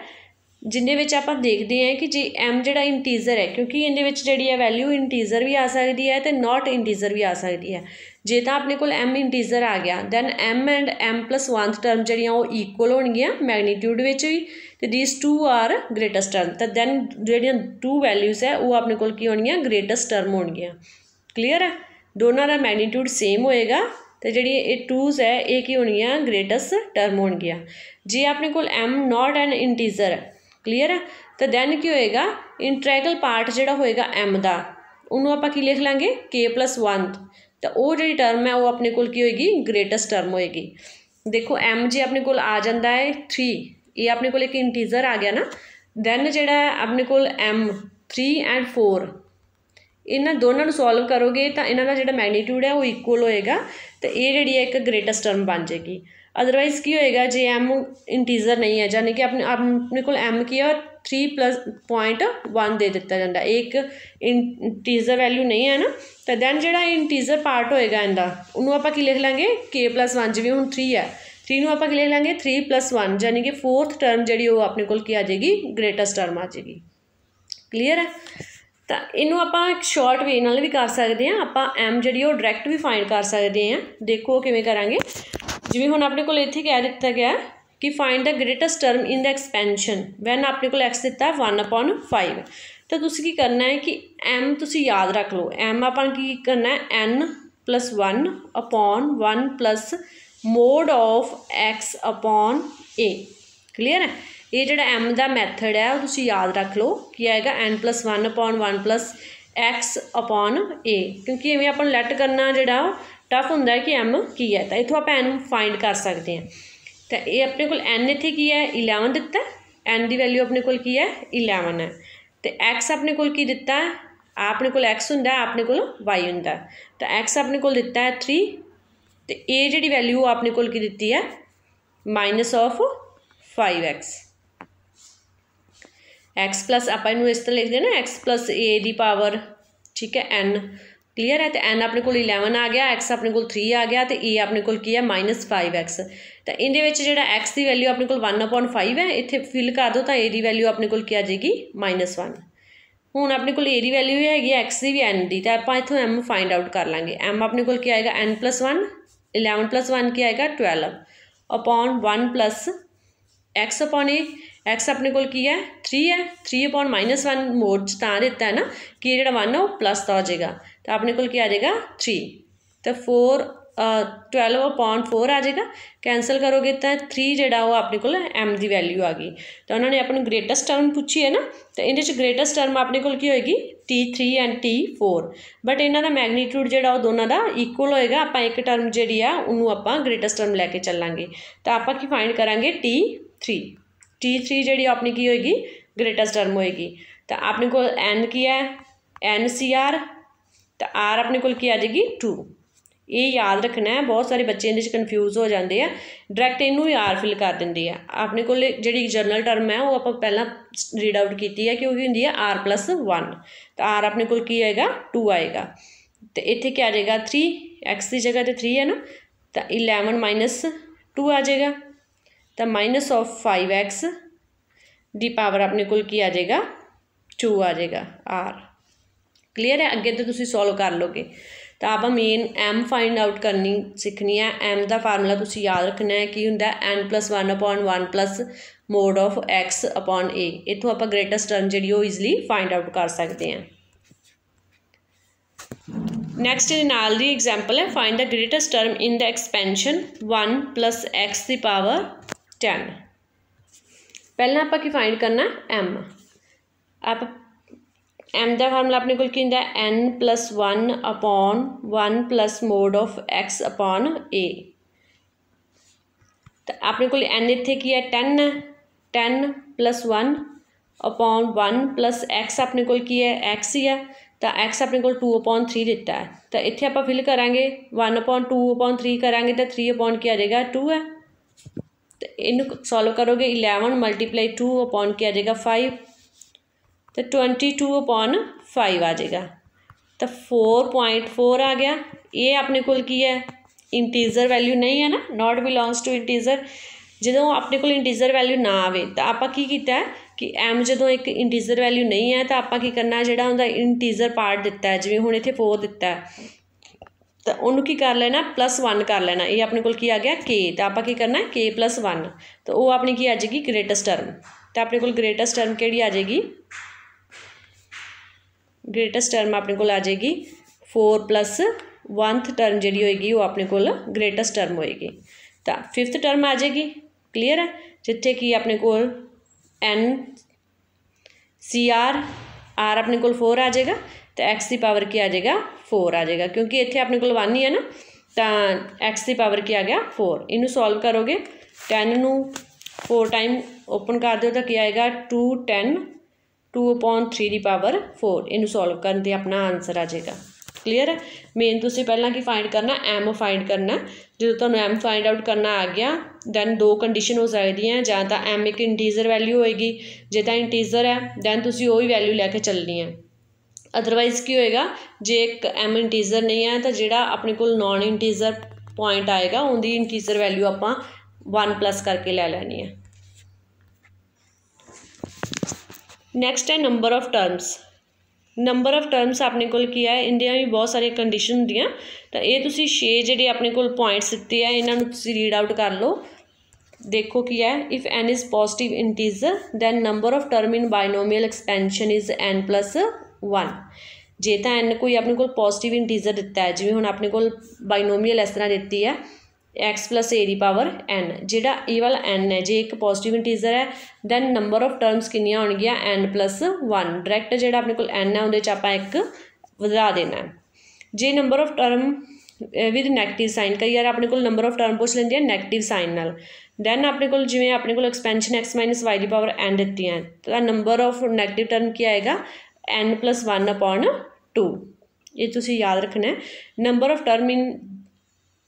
जिन्हें आप देखते हैं कि जी एम जो इंटीजर है क्योंकि इन जी वैल्यू इंटीजर भी आ सकती है तो नॉट इंटीजर भी आ सकती है जे तो अपने को एम इंटीजर आ गया then M and M plus one term जो ईक्ल हो मैगनीट्यूड भी तो these two are greatest term तो दैन जू वैल्यूज़ है वो अपने को होनगियाँ ग्रेटस टर्म हो क्लीयर है दोनों का मैगनीट्यूड सेम होएगा तो जी टूज है ये की होनगियाँ ग्रेटस टर्म हो जे अपने कोम नॉट एन इंटीजर ਕਲੀਅਰ ਹੈ ਤਾਂ ਦੈਨ ਕੀ ਹੋਏਗਾ ਇੰਟ੍ਰੈਗਲ ਪਾਰਟ ਜਿਹੜਾ ਹੋਏਗਾ m ਦਾ ਉਹਨੂੰ ਆਪਾਂ ਕੀ ਲਿਖ ਲਾਂਗੇ k 1 ਤਾਂ ਉਹ ਜਿਹੜੀ ਟਰਮ ਹੈ ਉਹ ਆਪਣੇ ਕੋਲ ਕੀ ਹੋਏਗੀ ਗ੍ਰੇਟੈਸਟ ਟਰਮ ਹੋਏਗੀ ਦੇਖੋ m ਜੇ ਆਪਣੇ ਕੋਲ ਆ ਜਾਂਦਾ ਹੈ 3 ਇਹ ਆਪਣੇ ਕੋਲ ਇੱਕ ਇੰਟੀਜ਼ਰ ਆ ਗਿਆ ਨਾ ਦੈਨ ਜਿਹੜਾ ਆਪਣੇ ਕੋਲ m 3 ਐਂਡ 4 ਇਹਨਾਂ ਦੋਨਾਂ ਨੂੰ ਸੋਲਵ ਕਰੋਗੇ ਤਾਂ ਇਹਨਾਂ ਦਾ ਜਿਹੜਾ ਮੈਗਨੀਟਿਊਡ ਹੈ ਉਹ ਇਕੁਅਲ ਹੋਏਗਾ ਤੇ ਇਹ ਜਿਹੜੀ ਹੈ ਇੱਕ ਗ੍ਰੇਟੈਸਟ ਟਰਮ ਬਣ ਜਾਏਗੀ अदरवाइज़ की होएगा जे एम इंटीजर नहीं है यानी कि अपने अपने को एम की और थ्री प्लस पॉइंट वन दे दिता जाता एक इंटीजर वैल्यू नहीं है ना तो दैन जोड़ा इंटीजर पार्ट होएगा इनका उन्होंने आप की लिख लेंगे के प्लस वन जिवें हूँ थ्री है थ्री ਨੂੰ ਆਪਾਂ ਕੀ ਲਿਖ ਲਾਂਗੇ 3 1 ਯਾਨੀ ਕਿ ਫੋਰਥ ਟਰਮ ਜਿਹੜੀ ਉਹ ਆਪਣੇ ਕੋਲ ਕੀ ਆ ਜਾਏਗੀ ਗ੍ਰੇਟੈਸਟ ਟਰਮ ਆ ਜਾਏਗੀ ਕਲੀਅਰ ਹੈ ਤਾਂ ਇਹਨੂੰ ਆਪਾਂ ਇੱਕ ਸ਼ਾਰਟ ਵੇ ਨਾਲ ਵੀ ਕਰ ਸਕਦੇ ਆ ਆਪਾਂ m ਜਿਹੜੀ ਉਹ ਡਾਇਰੈਕਟ ਵੀ ਫਾਈਂਡ ਕਰ ਸਕਦੇ ਆ ਦੇਖੋ ਕਿਵੇਂ ਕਰਾਂਗੇ ਜਿਵੇਂ ਹੁਣ ਆਪਣੇ ਕੋਲ ਇੱਥੇ ਕਹਿ ਦਿੱਤਾ ਗਿਆ ਕਿ find the greatest term in the expansion when ਆਪਣੇ ਕੋਲ x ਦਿੱਤਾ 1/5 ਤਾਂ ਤੁਸੀਂ ਕੀ ਕਰਨਾ ਹੈ ਕਿ m ਤੁਸੀਂ ਯਾਦ ਰੱਖ ਲਓ m ਆਪਾਂ ਕੀ ਕਰਨਾ ਹੈ n 1 1 mod of x a clear ਹੈ ਇਹ ਜਿਹੜਾ m ਦਾ ਮੈਥਡ ਹੈ ਉਹ ਤੁਸੀਂ ਯਾਦ ਰੱਖ ਲਓ ਕੀ ਆਏਗਾ n 1 upon 1 x a ਕਿਉਂਕਿ ਇਵੇਂ ਆਪਾਂ ਲੈਟ ਕਰਨਾ ਜਿਹੜਾ ਟਫ ਹੁੰਦਾ ਕਿ m ਕੀ ਹੈ ਤਾਂ ਇਥੋਂ ਆਪਾਂ n ਫਾਈਂਡ ਕਰ ਸਕਦੇ ਹਾਂ ਤਾਂ ਇਹ ਆਪਣੇ ਕੋਲ n ਇੱਥੇ ਕੀ ਹੈ 11 ਦਿੱਤਾ n ਦੀ ਵੈਲਿਊ ਆਪਣੇ ਕੋਲ ਕੀ ਹੈ 11 ਹੈ ਤੇ x ਆਪਣੇ ਕੋਲ ਕੀ ਦਿੱਤਾ ਹੈ ਆਪਣੇ ਕੋਲ x ਹੁੰਦਾ ਆਪਣੇ ਕੋਲ y ਹੁੰਦਾ ਤਾਂ x ਆਪਣੇ ਕੋਲ ਦਿੱਤਾ ਹੈ 3 ਤੇ a ਜਿਹੜੀ ਵੈਲਿਊ ਆਪਣੇ ਕੋਲ ਕੀ ਦਿੱਤੀ ਹੈ ਮਾਈਨਸ ਆਫ 5x x ਆਪਾਂ ਇਹਨੂੰ ਇਸ ਤਰ੍ਹਾਂ ਲਿਖਦੇ ਨਾ x a ਦੀ ਪਾਵਰ ਠੀਕ ਹੈ n ਕਲੀਅਰ ਹੈ ਤੇ n ਆਪਣੇ ਕੋਲ 11 ਆ ਗਿਆ x ਆਪਣੇ ਕੋਲ 3 ਆ ਗਿਆ ਤੇ e ਆਪਣੇ ਕੋਲ ਕੀ ਹੈ -5x ਤਾਂ ਇਹਦੇ ਵਿੱਚ ਜਿਹੜਾ x ਦੀ ਵੈਲਿਊ ਆਪਣੇ ਕੋਲ 1/5 ਹੈ ਇੱਥੇ ਫਿਲ ਕਰ ਦੋ ਤਾਂ a ਦੀ ਵੈਲਿਊ ਆਪਣੇ ਕੋਲ ਕੀ ਆ ਜਾਏਗੀ -1 ਹੁਣ ਆਪਣੇ ਕੋਲ a ਦੀ ਵੈਲਿਊ ਹੈਗੀ x ਦੀ ਵੀ n ਦੀ ਤਾਂ ਆਪਾਂ ਇਥੋਂ m ਫਾਈਂਡ ਆਊਟ ਕਰ ਲਾਂਗੇ m ਆਪਣੇ ਕੋਲ ਕੀ ਆਏਗਾ n 1 11 1 ਕੀ ਆਏਗਾ 12 upon 1 x upon a x ਆਪਣੇ ਕੋਲ ਕੀ ਹੈ 3 ਹੈ 3 upon -1 ਮੋਡ ਚ ਤਾਂ ਦਿੱਤਾ ਹੈ ਨਾ ਕਿ ਜਿਹੜਾ 1 ਉਹ ਪਲੱਸ ਤਾਂ ਹੋ ਜਾਏਗਾ ਤਾਂ ਆਪਣੇ ਕੋਲ ਕੀ ਆ ਜਾਏਗਾ 3 ਤਾਂ 4 12 अपॉन फोर आ जाएगा ਕੈਨਸਲ ਕਰੋਗੇ ਤਾਂ 3 ਜਿਹੜਾ ਉਹ ਆਪਣੇ ਕੋਲ m ਦੀ ਵੈਲਿਊ ਆ ਗਈ ਤਾਂ ਉਹਨਾਂ ਨੇ ਆਪਾਂ ਨੂੰ ਗ੍ਰੇਟੈਸਟ ਟਰਮ ਪੁੱਛੀ ਹੈ ਨਾ ਤਾਂ ਇਹਦੇ ਚ ਗ੍ਰੇਟੈਸਟ ਟਰਮ ਆਪਣੇ ਕੋਲ ਕੀ ਹੋਏਗੀ t3 ਐਂਡ t4 ਬਟ ਇਹਨਾਂ ਦਾ ਮੈਗਨੀਟਿਊਡ ਜਿਹੜਾ ਉਹ ਦੋਨਾਂ ਦਾ ਇਕੁਅਲ ਹੋਏਗਾ ਆਪਾਂ ਇੱਕ ਟਰਮ ਜਿਹੜੀ ਆ ਉਹਨੂੰ ਆਪਾਂ ਗ੍ਰੇਟੈਸਟ ਟਰਮ ਲੈ ਕੇ ਚੱਲਾਂਗੇ ਤਾਂ ਆਪਾਂ ਕੀ ਫਾਈਂਡ ਕਰਾਂਗੇ t3 t3 ਜਿਹੜੀ ਆਪਣੀ ਕੀ ਹੋਏਗੀ ਗ੍ਰੇਟੈਸਟ ਟਰਮ ਹੋਏਗੀ ਤਾਂ ਆਪਣੇ ਕੋਲ n ਕੀ ਹੈ ncr ਤਾਂ ਆਰ ਆਪਣੇ ਕੋਲ ਕੀ ਆ ਜਾਏਗੀ 2 ਇਹ ਯਾਦ ਰੱਖਣਾ ਹੈ ਬਹੁਤ ਸਾਰੇ ਬੱਚੇ ਇਹਦੇ ਵਿੱਚ ਕਨਫਿਊਜ਼ ਹੋ ਜਾਂਦੇ ਆ ਡਾਇਰੈਕਟ ਇਹਨੂੰ ਹੀ ਆਰ ਫਿਲ ਕਰ ਦਿੰਦੇ ਆ ਆਪਣੇ ਕੋਲ ਜਿਹੜੀ ਜਰਨਲ ਟਰਮ ਹੈ ਉਹ ਆਪਾਂ ਪਹਿਲਾਂ ਰੀਡ ਆਊਟ ਕੀਤੀ ਹੈ ਕਿ ਉਹ ਕੀ ਹੁੰਦੀ ਹੈ ਆਰ 1 ਤਾਂ ਆਰ ਆਪਣੇ ਕੋਲ ਕੀ ਆਏਗਾ 2 ਆਏਗਾ ਤੇ ਇੱਥੇ ਕੀ ਆ ਜਾਏਗਾ 3 x ਦੀ ਜਗ੍ਹਾ ਤੇ 3 ਹੈ ਨਾ ਤਾਂ 11 2 ਆ ਜਾਏਗਾ ਤਾਂ minus of 5x the power ਆਪਣੇ ਕੋਲ ਕੀ ਆ ਜਾਏਗਾ 2 ਆ ਜਾਏਗਾ r ਕਲੀਅਰ ਹੈ ਅੱਗੇ ਤੇ ਤੁਸੀਂ ਸੋਲਵ ਕਰ ਲੋਗੇ ਤਾਂ ਆਪਾਂ ਮੇਨ m ਫਾਈਂਡ ਆਊਟ ਕਰਨੀ ਸਿੱਖਣੀ ਹੈ m ਦਾ ਫਾਰਮੂਲਾ ਤੁਸੀਂ ਯਾਦ ਰੱਖਣਾ ਹੈ ਕੀ ਹੁੰਦਾ n 1 1 mod of x a ਇਥੋਂ ਆਪਾਂ ਗ੍ਰੇਟੈਸਟ ਟਰਮ ਜਿਹੜੀ ਉਹ इजीली ਫਾਈਂਡ ਆਊਟ ਕਰ ਸਕਦੇ ਹਾਂ ਨੈਕਸਟ ਇਹ ਨਾਲ ਦੀ ਐਗਜ਼ਾਮਪਲ ਹੈ find the greatest term in the expansion 1 x ਦੀ ਪਾਵਰ 10 ਪਹਿਲਾਂ ਆਪਾਂ ਕੀ ਫਾਈਂਡ ਕਰਨਾ m ਆਪਾਂ m ਦਾ ਫਾਰਮੂਲਾ ਆਪਣੇ ਕੋਲ ਕੀ ਹੁੰਦਾ n 1 upon 1 mod of x upon a ਤਾਂ ਆਪਣੇ ਕੋਲ n ਇੱਥੇ ਕੀ ਹੈ 10 ਹੈ 10 1 upon 1 x ਆਪਣੇ ਕੋਲ ਕੀ ਹੈ x ਹੀ ਹੈ ਤਾਂ x ਆਪਣੇ ਕੋਲ 2 upon 3 ਦਿੱਤਾ ਹੈ ਤਾਂ ਇੱਥੇ ਆਪਾਂ ਫਿਲ ਕਰਾਂਗੇ 1 upon 2 upon 3 ਕਰਾਂਗੇ ਤਾਂ 3 upon ਕੀ ਆ ਜਾਏਗਾ 2 ਹੈ ਤੇ ਇਹਨੂੰ ਸੋਲਵ ਕਰੋਗੇ 11 2 upon ਕੀ ਆ ਜਾਏਗਾ 5 ਤਾਂ 22 टू अपॉन फाइव आ जाएगा तो फोर पॉइंट फोर आ गया ये अपने ਇੰਟੀਜ਼ਰ ਵੈਲਿਊ ਨਹੀਂ ਹੈ ਨਾ ਨਾਟ ਬਿਲੋਂਗਸ ਟੂ ਇੰਟੀਜ਼ਰ ਜਦੋਂ ਆਪਣੇ ਕੋਲ ਇੰਟੀਜ਼ਰ ਵੈਲਿਊ ਨਾ ਆਵੇ ਤਾਂ ਆਪਾਂ ਕੀ ਕੀਤਾ ਕਿ m ਜਦੋਂ ਇੱਕ ਇੰਟੀਜ਼ਰ ਵੈਲਿਊ ਨਹੀਂ ਹੈ ਤਾਂ ਆਪਾਂ ਕੀ ਕਰਨਾ ਜਿਹੜਾ ਹੁੰਦਾ ਇੰਟੀਜ਼ਰ ਪਾਰਟ ਦਿੱਤਾ ਹੈ ਜਿਵੇਂ ਹੁਣ ਇੱਥੇ 4 ਦਿੱਤਾ ਹੈ ਤਾਂ ਉਹਨੂੰ ਕੀ ਕਰ ਲੈਣਾ ਪਲੱਸ 1 ਕਰ ਲੈਣਾ ਇਹ ਆਪਣੇ ਕੋਲ ਕੀ ਆ ਗਿਆ k ਤਾਂ ਆਪਾਂ ਕੀ ਕਰਨਾ k 1 ਤਾਂ ਉਹ ਆਪਣੀ ਕੀ ਆ ਜਾਏਗੀ ਗ੍ਰੇਟੈਸਟ ਟਰਮ ਤਾਂ ਆਪਣੇ ਕੋਲ ਗ੍ਰੇਟੈਸਟ ਟਰਮ ਕਿਹੜੀ ਆ ਜਾਏਗੀ ਗ੍ਰੇਟੈਸਟ ਟਰਮ ਆਪਣੇ ਕੋਲ ਆ ਜਾਏਗੀ 4 ਪਲੱਸ 1th ਟਰਮ ਜਿਹੜੀ ਹੋਏਗੀ ਉਹ ਆਪਣੇ ਕੋਲ ਗ੍ਰੇਟੈਸਟ ਟਰਮ ਹੋਏਗੀ ਤਾਂ 5th ਟਰਮ ਆ ਜਾਏਗੀ ਕਲੀਅਰ ਹੈ ਜਿੱਥੇ ਕਿ ਆਪਣੇ ਕੋਲ n cr r ਆਪਣੇ ਕੋਲ 4 ਆ ਜਾਏਗਾ ਤਾਂ x ਦੀ ਪਾਵਰ ਕੀ ਆ ਜਾਏਗਾ 4 ਆ ਜਾਏਗਾ ਕਿਉਂਕਿ ਇੱਥੇ ਆਪਣੇ ਕੋਲ 1 ਹੀ ਹੈ ਨਾ ਤਾਂ x ਦੀ ਪਾਵਰ ਕੀ ਆ ਗਿਆ 4 ਇਹਨੂੰ ਸੋਲਵ ਕਰੋਗੇ 10 ਨੂੰ 4 ਟਾਈਮ ਓਪਨ ਕਰ ਦਿਓ ਤਾਂ ਕੀ ਆਏਗਾ 2 10 2 upon 3 ਦੀ ਪਾਵਰ 4 ਇਹਨੂੰ ਸੋਲਵ ਕਰਨ ਤੇ ਆਪਣਾ ਆਨਸਰ ਆ ਜਾਏਗਾ ਕਲੀਅਰ ਮੇਨ ਤੁਸੀਂ ਪਹਿਲਾਂ ਕੀ ਫਾਈਂਡ ਕਰਨਾ ਐਮ ਫਾਈਂਡ ਕਰਨਾ ਜਦੋਂ ਤੁਹਾਨੂੰ ਐਮ ਫਾਈਂਡ ਆਊਟ ਕਰਨਾ ਆ ਗਿਆ ਦੈਨ ਦੋ ਕੰਡੀਸ਼ਨ ਹੋ ਸਕਦੀਆਂ ਜਾਂ ਤਾਂ ਐਮ ਇੱਕ ਇੰਟੀਜ਼ਰ ਵੈਲਿਊ ਹੋਏਗੀ ਜੇ ਤਾਂ ਇੰਟੀਜ਼ਰ ਹੈ ਦੈਨ ਤੁਸੀਂ ਉਹੀ ਵੈਲਿਊ ਲੈ ਕੇ ਚੱਲਣੀ ਹੈ ਅਦਰਵਾਈਜ਼ ਕੀ ਹੋਏਗਾ ਜੇ ਇੱਕ ਐਮ ਇੰਟੀਜ਼ਰ ਨਹੀਂ ਹੈ ਤਾਂ ਜਿਹੜਾ ਆਪਣੇ ਕੋਲ ਨਾਨ ਇੰਟੀਜ਼ਰ ਪੁਆਇੰਟ ਆਏਗਾ ਉਹਦੀ ਇੰਟੀਜ਼ਰ ਵੈਲਿਊ ਆਪਾਂ 1 ਪਲੱਸ ਕਰਕੇ ਲੈ ਲੈਣੀ ਹੈ नेक्स्ट है number of terms number of terms अपने को है इन इंडिया भी बहुत सारे कंडीशन होंगे तो ये छे जी अपने को पॉइंट्स दिते हैं इन्हों रीड आउट कर लो देखो की है if N is positive integer then number of term in binomial expansion is N plus one जे तो एन कोई अपने को पॉजिटिव इंटीजर दिता है जिम्मे हम अपने को बायनोमियल इस तरह दिती है x plus a ਦੀ ਪਾਵਰ n ਜਿਹੜਾ ਇਹ ਵਾਲਾ n ਹੈ ਜੇ ਇੱਕ ਪੋਜ਼ਿਟਿਵ ਇੰਟੀਜ਼ਰ ਹੈ ਦੈਨ ਨੰਬਰ ਆਫ ਟਰਮਸ ਕਿੰਨੀਆਂ ਹੋਣਗੀਆਂ n 1 ਡਾਇਰੈਕਟ ਜਿਹੜਾ ਆਪਣੇ ਕੋਲ n ਹੈ ਉਹਦੇ ਚ ਆਪਾਂ ਇੱਕ ਵਧਾ ਦੇਣਾ ਹੈ ਜੇ number of term with negative sign ਕਈ ਯਾਰ ਆਪਣੇ ਕੋਲ ਨੰਬਰ ਆਫ ਟਰਮ ਪੁੱਛ ਲੈਂਦੇ ਆ ਨੈਗੇਟਿਵ ਸਾਈਨ ਨਾਲ ਦੈਨ ਆਪਣੇ ਕੋਲ ਜਿਵੇਂ ਆਪਣੇ ਕੋਲ ਐਕਸਪੈਂਸ਼ਨ x y ਦੀ ਪਾਵਰ n ਦਿੱਤੀ ਹੈ ਤਾਂ ਨੰਬਰ ਆਫ ਨੈਗੇਟਿਵ ਟਰਮ ਕੀ ਆਏਗਾ n 1 2 ਇਹ ਤੁਸੀਂ ਯਾਦ ਰੱਖਣਾ ਹੈ ਨੰਬਰ ਆਫ ਟਰਮ ਇਨ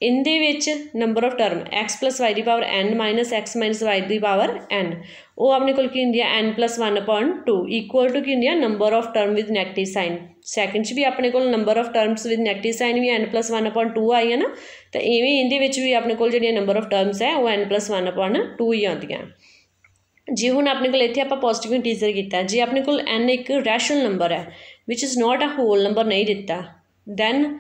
ਇੰਦੇ ਵਿੱਚ number of term x y ਦੀ ਪਾਵਰ n x y ਦੀ ਪਾਵਰ n ਉਹ ਆਪਣੇ ਕੋਲ ਕੀ ਹੁੰਦੀ ਹੈ n 1/2 ਇਕੁਅਲ ਟੂ ਕੀ ਹੁੰਦੀ ਹੈ number of term with negative sign second 'ਚ ਵੀ ਆਪਣੇ ਕੋਲ number of terms with negative sign ਵੀ n 1/2 ਆਈ ਹੈ ਨਾ ਤਾਂ ਐਵੇਂ ਇੰਦੇ ਵਿੱਚ ਵੀ ਆਪਣੇ ਕੋਲ ਜਿਹੜੀਆਂ ਨੰਬਰ ਆਫ ਟਰਮਸ ਹੈ ਉਹ n 1/2 ਹੀ ਆਉਂਦੀਆਂ ਜੇ ਹੁਣ ਆਪਣੇ ਕੋਲ ਇੱਥੇ ਆਪਾਂ ਪੋਜ਼ਿਟਿਵ ਇੰਟੀਜ਼ਰ ਕੀਤਾ ਜੇ ਆਪਣੇ ਕੋਲ n ਇੱਕ ਰੈਸ਼ਨਲ ਨੰਬਰ ਹੈ which is not a whole number ਨਹੀਂ ਦਿੱਤਾ then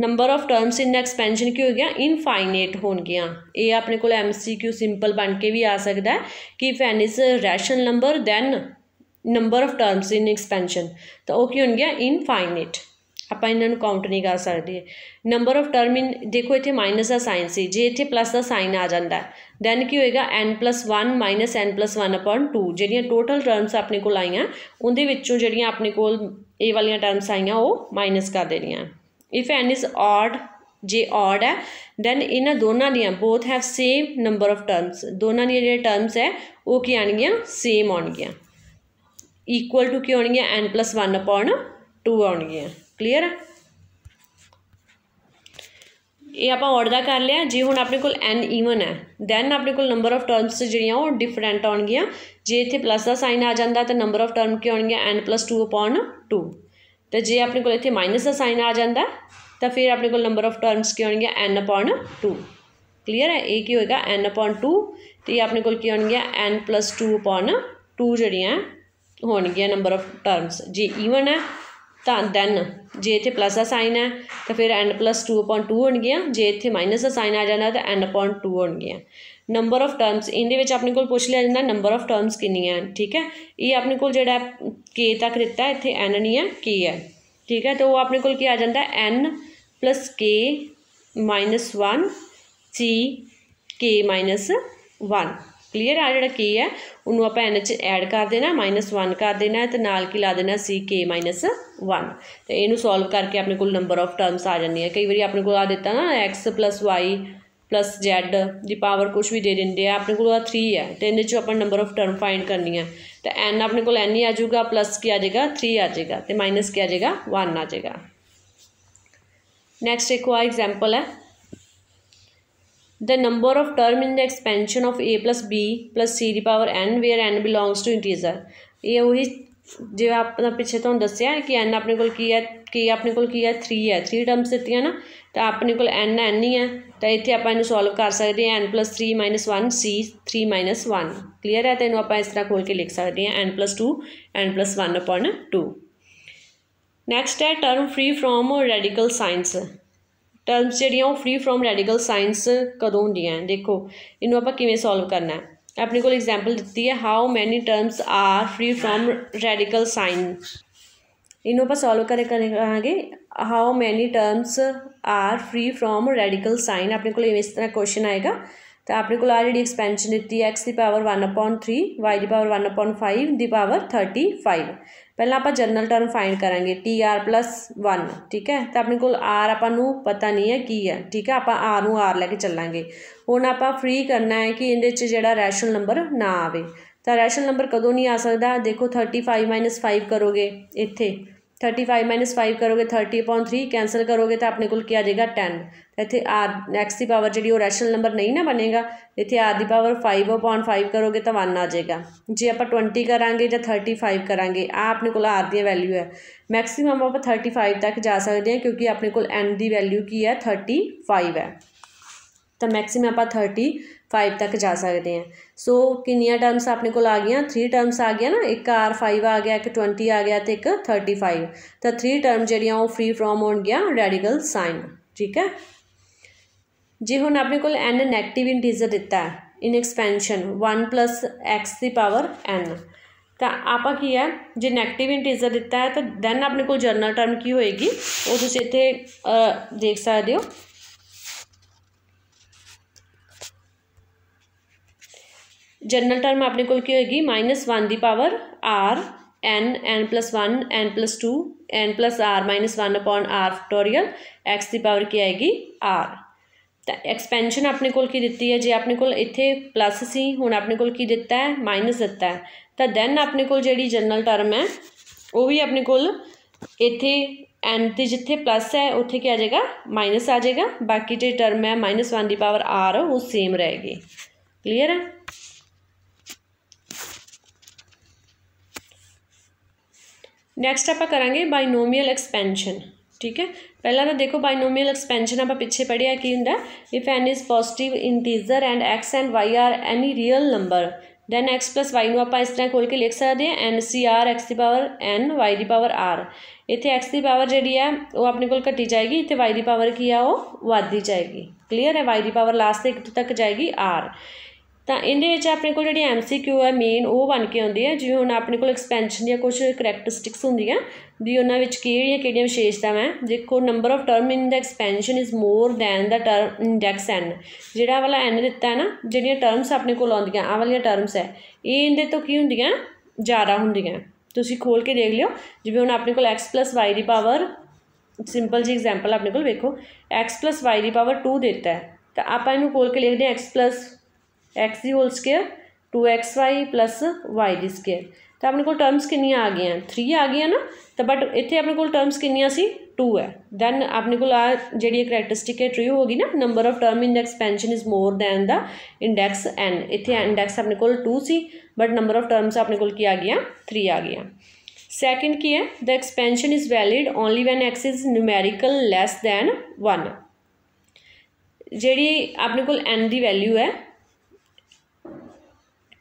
number of terms in expansion ਕੀ ਹੋ ਗਿਆ ਇਨਫਾਈਨਾਈਟ ਗਿਆ ਇਹ ਆਪਣੇ ਕੋਲ ਐਮਸੀਕਿਊ ਸਿੰਪਲ ਬਣ ਕੇ ਵੀ ਆ ਸਕਦਾ ਕਿ ਫੈਨ is rational number then number of terms in expansion ਤਾਂ ਉਹ ਕੀ ਹੋਣ ਗਿਆ ਇਨਫਾਈਨਾਈਟ ਆਪਾਂ ਇਹਨਾਂ ਨੂੰ ਕਾਊਂਟ ਨਹੀਂ ਕਰ ਸਕਦੇ ਨੰਬਰ ਆਫ ਟਰਮ ਇਨ ਦੇਖੋ ਇੱਥੇ ਮਾਈਨਸ ਦਾ ਸਾਈਨ ਸੀ ਜੇ ਇੱਥੇ ਪਲੱਸ ਦਾ ਸਾਈਨ ਆ ਜਾਂਦਾ ਦੈਨ ਕੀ ਹੋਏਗਾ n 1 n 1 2 ਜਿਹੜੀਆਂ ਟੋਟਲ ਟਰਮਸ ਆਪਣੇ ਕੋਲ ਆਈਆਂ ਉਹਦੇ ਵਿੱਚੋਂ ਜਿਹੜੀਆਂ ਆਪਣੇ ਕੋਲ ਇਹ ਵਾਲੀਆਂ ਟਰਮਸ ਆਈਆਂ ਉਹ ਮਾਈਨਸ ਕਰ ਦੇਣੀਆਂ ਇਫ ਐਨ ਇਜ਼ ਆਡ ਜੇ ਆਡ ਹੈ ਦੈਨ ਇਹਨਾਂ ਦੋਨਾਂ ਦੀਆਂ both have same number of terms ਦੋਨਾਂ ਦੀਆਂ ਜਿਹੜੇ ਟਰਮਸ ਹੈ ਉਹ ਕੀ ਆਣਗੀਆਂ ਸੇਮ ਆਣਗੀਆਂ ਇਕੁਅਲ ਟੂ ਕੀ ਆਣਗੀਆਂ ਐਨ n 1 ਅਪਨ 2 ਆਣਗੀਆਂ ਕਲੀਅਰ ਹੈ ਇਹ ਆਪਾਂ ਆਰਡਰ ਦਾ ਕਰ ਲਿਆ ਜੇ ਹੁਣ ਆਪਣੇ ਕੋਲ n ਈਵਨ ਹੈ ਦੈਨ ਆਪਣੇ ਕੋਲ ਨੰਬਰ ਆਫ ਟਰਮਸ ਜਿਹੜੀਆਂ ਉਹ ਡਿਫਰੈਂਟ ਆਉਣਗੀਆਂ ਜੇ ਇੱਥੇ ਪਲੱਸ ਦਾ ਸਾਈਨ ਆ ਜਾਂਦਾ ਤਾਂ ਨੰਬਰ ਆਫ ਟਰਮ ਕੀ ਆਉਣਗੀਆਂ n 2 2 ਤਾਂ ਜੇ ਆਪਣੇ ਕੋਲ ਇੱਥੇ ਮਾਈਨਸ ਦਾ ਸਾਈਨ ਆ ਜਾਂਦਾ ਤਾਂ ਫਿਰ ਆਪਣੇ ਕੋਲ ਨੰਬਰ ਆਫ ਟਰਮਸ ਕੀ ਹੋਣਗੀਆਂ n 2 ਕਲੀਅਰ ਹੈ ਇਹ ਕੀ ਹੋਏਗਾ n 2 ਤੇ ਆਪਣੇ ਕੋਲ ਕੀ ਹੋਣਗੀਆਂ n 2 2 ਜਿਹੜੀਆਂ ਹੋਣਗੀਆਂ ਨੰਬਰ ਆਫ ਟਰਮਸ ਜੇ ਈਵਨ ਹੈ ਤਾਂ ਦੈਨ ਜੇ ਇੱਥੇ ਪਲੱਸ ਦਾ ਸਾਈਨ ਹੈ ਤਾਂ ਫਿਰ n 2 2 ਹੋਣਗੀਆਂ ਜੇ ਇੱਥੇ ਮਾਈਨਸ ਦਾ ਸਾਈਨ ਆ ਜਾਂਦਾ ਤਾਂ n 2 ਹੋਣਗੀਆਂ ਨੰਬਰ ਆਫ ਟਰਮਸ ਇਹਦੇ ਵਿੱਚ ਆਪਣੇ ਕੋਲ ਪੁੱਛ ਲਿਆ ਜਾਂਦਾ ਨੰਬਰ ਆਫ ਟਰਮਸ ਕਿੰਨੀਆਂ ਠੀਕ ਹੈ ਇਹ ਆਪਣੇ ਕੋਲ ਜਿਹੜਾ k ਤੱਕ ਦਿੱਤਾ ਇੱਥੇ n ਨਹੀਂ ਹੈ k ਹੈ ਠੀਕ ਹੈ ਤਾਂ ਉਹ ਆਪਣੇ ਕੋਲ ਕੀ ਆ ਜਾਂਦਾ n k 1 c k 1 clear ਆ ਜਿਹੜਾ k ਹੈ ਉਹਨੂੰ ਆਪਾਂ n ਚ ਐਡ ਕਰ ਦੇਣਾ -1 ਕਰ ਦੇਣਾ ਤੇ ਨਾਲ ਕੀ ਲਾ ਦੇਣਾ k 1 ਤੇ ਇਹਨੂੰ ਸੋਲਵ ਕਰਕੇ ਆਪਣੇ ਕੋਲ ਨੰਬਰ ਆਫ ਟਰਮਸ ਆ ਹੈ ਕਈ ਵਾਰੀ ਆਪਣੇ ਕੋਲ ਆ ਦਿੱਤਾ ਨਾ x y plus Z the power कुछ भी दे दें अपने को थ्री है तो इन्हें चो अपना नंबर ऑफ टर्म फाइंड करनी है तो एन अपने को एन ही आ प्लस क्या आ जाएगा थ्री आ जाएगा तो माइनस की आ जाएगा वन आ जाएगा नैक्सट एक आ एग्जाम्पल है the number of term in the expansion of A plus B plus C the power N where N belongs to integer ये उ जो अपना पिछले तुम तो दसिया है कि एन अपने को है के अपने को है थ्री है थ्री टर्म्स दिखाई ना तो अपने को एन एन ही है ਤਾਂ ਇੱਥੇ ਆਪਾਂ ਇਹਨੂੰ ਸੋਲਵ ਕਰ ਸਕਦੇ ਹਾਂ n 3 1 c 3 1 ਕਲੀਅਰ ਹੈ ਤਾਂ ਇਹਨੂੰ ਆਪਾਂ ਇਸ ਤਰ੍ਹਾਂ ਖੋਲ ਕੇ ਲਿਖ ਸਕਦੇ ਹਾਂ n 2 n 1 2 ਨੈਕਸਟ ਹੈ term free from radical signs terms ਜਿਹੜੀਆਂ ਉਹ ਫ੍ਰੀ ਫਰੋਮ ਰੈਡੀਕਲ ਸਾਇੰਸ ਕਦੋਂ ਹੁੰਦੀਆਂ ਦੇਖੋ ਇਹਨੂੰ ਆਪਾਂ ਕਿਵੇਂ ਸੋਲਵ ਕਰਨਾ ਹੈ ਆਪਣੇ ਕੋਲ ਐਗਜ਼ਾਮਪਲ ਦਿੱਤੀ ਹੈ how many terms are free from radical signs ਇਹਨੂੰ ਆਪਾਂ ਸੋਲਵ ਕਰੇ ਕਰਾਂਗੇ how many terms are free from radical sign ਆਪਣੇ ਕੋਲ ਇਸ ਤਰ੍ਹਾਂ ਕੁਐਸਚਨ ਆਏਗਾ ਤਾਂ ਆਪਣੇ ਕੋਲ ਆ ਜਿਹੜੀ ਐਕਸਪੈਂਸ਼ਨ ਦਿੱਤੀ x ਦੀ ਪਾਵਰ 1/3 y ਦੀ ਪਾਵਰ 1/5 ਦੀ ਪਾਵਰ 35 ਪਹਿਲਾਂ ਆਪਾਂ ਜਨਰਲ ਟਰਮ ਫਾਈਂਡ ਕਰਾਂਗੇ tr 1 ਠੀਕ ਹੈ ਤਾਂ ਆਪਣੇ ਕੋਲ r ਆਪਾਂ ਨੂੰ ਪਤਾ ਨਹੀਂ ਹੈ ਕੀ ਹੈ ਠੀਕ ਹੈ ਆਪਾਂ r ਨੂੰ r ਲੈ ਕੇ ਚੱਲਾਂਗੇ ਹੁਣ ਆਪਾਂ ਫ੍ਰੀ ਕਰਨਾ ਹੈ ਕਿ ਇਹਦੇ ਵਿੱਚ ਜਿਹੜਾ ਰੈਸ਼ਨਲ ਨੰਬਰ ਨਾ ਆਵੇ ਤਾਂ ਰੈਸ਼ਨਲ ਨੰਬਰ ਕਦੋਂ ਨਹੀਂ ਆ ਸਕਦਾ ਦੇਖੋ 35 5 ਕਰੋਗੇ ਇੱਥੇ थर्टी फाइव माइनस फाइव करोगे थर्टी अपॉन थ्री कैंसल करोगे तो अपने को आ जाएगा टेन तो इतने आर एक्स की पावर जी रैशनल नंबर नहीं ना बनेगा इतने आर की पावर फाइव अपॉन फाइव करोगे तो वन आ जाएगा जे आप ट्वेंटी करा ज थर्टी फाइव करा अपने को आर दैल्यू है मैक्सीम आप थर्टी फाइव तक जा सकते हैं क्योंकि अपने को एन की वैल्यू की है थर्टी फाइव है तो मैक्सीम आप थर्टी फाइव तक जा सकते हैं सो किनिया टर्म्स अपने को आ गई थ्री टर्म्स आ गया ना एक आर फाइव आ गया एक ट्वेंटी आ गया तो एक थर्टी फाइव तो थ्री टर्म जो फ्री फ्री हो गया रेडिकल साइन ठीक है जी हम अपने को एन नैगटिव इंटीजर दिता है in expansion one plus X की पावर एन तो आप की है जो नैगटिव इंटीजर दिता है तो दैन अपने को जनरल टर्म की होएगी वो तुम इतने देख सकते हो जनरल टर्म अपने को होगी माइनस वन की power R N N plus one N plus two N plus R minus one upon R factorial X की पावर की आएगी आर तो एक्सपेंशन अपने को दिती है जे अपने को इतने प्लस से हूँ अपने को दिता है माइनस दिता है तो दैन अपने को जी जनरल टर्म है वह भी अपने को एन की जिते प्लस है उत्थे क्या आ जाएगा माइनस आ जाएगा बाकी जो टर्म है माइनस वन की पावर आर वो सेम रहेगी क्लीयर है नैक्सट आप करा बाइनोमीअल एक्सपेंशन ठीक है पहला तो देखो बाइनोमीअल एक्सपेंशन आप पिछले पढ़िया कि हूँ if N is positive integer and X and Y are any real number then X plus Y आप इस तरह खोल के लिख सकते हैं एन सी आर एक्स की पावर एन वाई की पावर आर इतने एक्स की पावर जी है वह अपने को घटी जाएगी इतने वाई की पावर की है वो वही जाएगी क्लीयर है वाई की पावर लास्ट तक जाएगी आर ਤਾਂ ਇਹਦੇ ਵਿੱਚ ਆਪਣੇ ਕੋਲ ਜਿਹੜੀ ਐਮਸੀਕਿਊ ਹੈ ਮੇਨ ਉਹ ਬਣ ਕੇ ਆਉਂਦੀ ਹੈ ਜਿਵੇਂ ਹੁਣ ਆਪਣੇ ਕੋਲ ਐਕਸਪੈਂਸ਼ਨ ਦੀਆਂ ਕੁਝ ਕੈਰੈਕਟਰਿਸਟਿਕਸ ਹੁੰਦੀਆਂ ਵੀ ਉਹਨਾਂ ਵਿੱਚ ਕਿਹੜੀਆਂ ਕਿਹੜੀਆਂ ਵਿਸ਼ੇਸ਼ਤਾਵਾਂ ਹੈ ਦੇਖੋ number of term in the expansion is more than the term index N ਜਿਹੜਾ ਵਾਲਾ ਐਨ ਦਿੱਤਾ ਹੈ ਨਾ ਜਿਹੜੀਆਂ ਟਰਮਸ ਆਪਣੇ ਕੋਲ ਆਉਂਦੀਆਂ ਆ ਵਾਲੀਆਂ ਟਰਮਸ ਹੈ ਇਹ ਇਹਦੇ ਤੋਂ ਕੀ ਹੁੰਦੀਆਂ ਜ਼ਿਆਦਾ ਹੁੰਦੀਆਂ ਤੁਸੀਂ ਖੋਲ ਕੇ ਦੇਖ ਲਿਓ ਜਿਵੇਂ ਹੁਣ ਆਪਣੇ ਕੋਲ x y ਦੀ ਪਾਵਰ ਸਿੰਪਲ ਜੀ ਐਗਜ਼ਾਮਪਲ ਆਪਣੇ ਕੋਲ ਵੇਖੋ x y ਦੀ ਪਾਵਰ 2 ਦਿੱਤਾ ਹੈ ਤਾਂ ਆਪਾਂ ਇਹਨੂੰ ਖੋਲ ਕੇ ਲਿਖਦੇ ਹਾਂ x X whole square two X Y plus Y square तो अपने को टर्म्स कि आ गई थ्री आ गई ना तो बट इतने अपने को टर्म्स कि टू है दैन अपने को जी करैक्टरिस्टिक है ट्री होगी ना number of term in the expansion is more than the index N इतने इंडैक्स अपने को टू से बट नंबर ऑफ टर्म्स अपने को आ गई थ्री आ गई सैकेंड की है the expansion is valid only when X is numerical less than one जी अपने को एन की वैल्यू है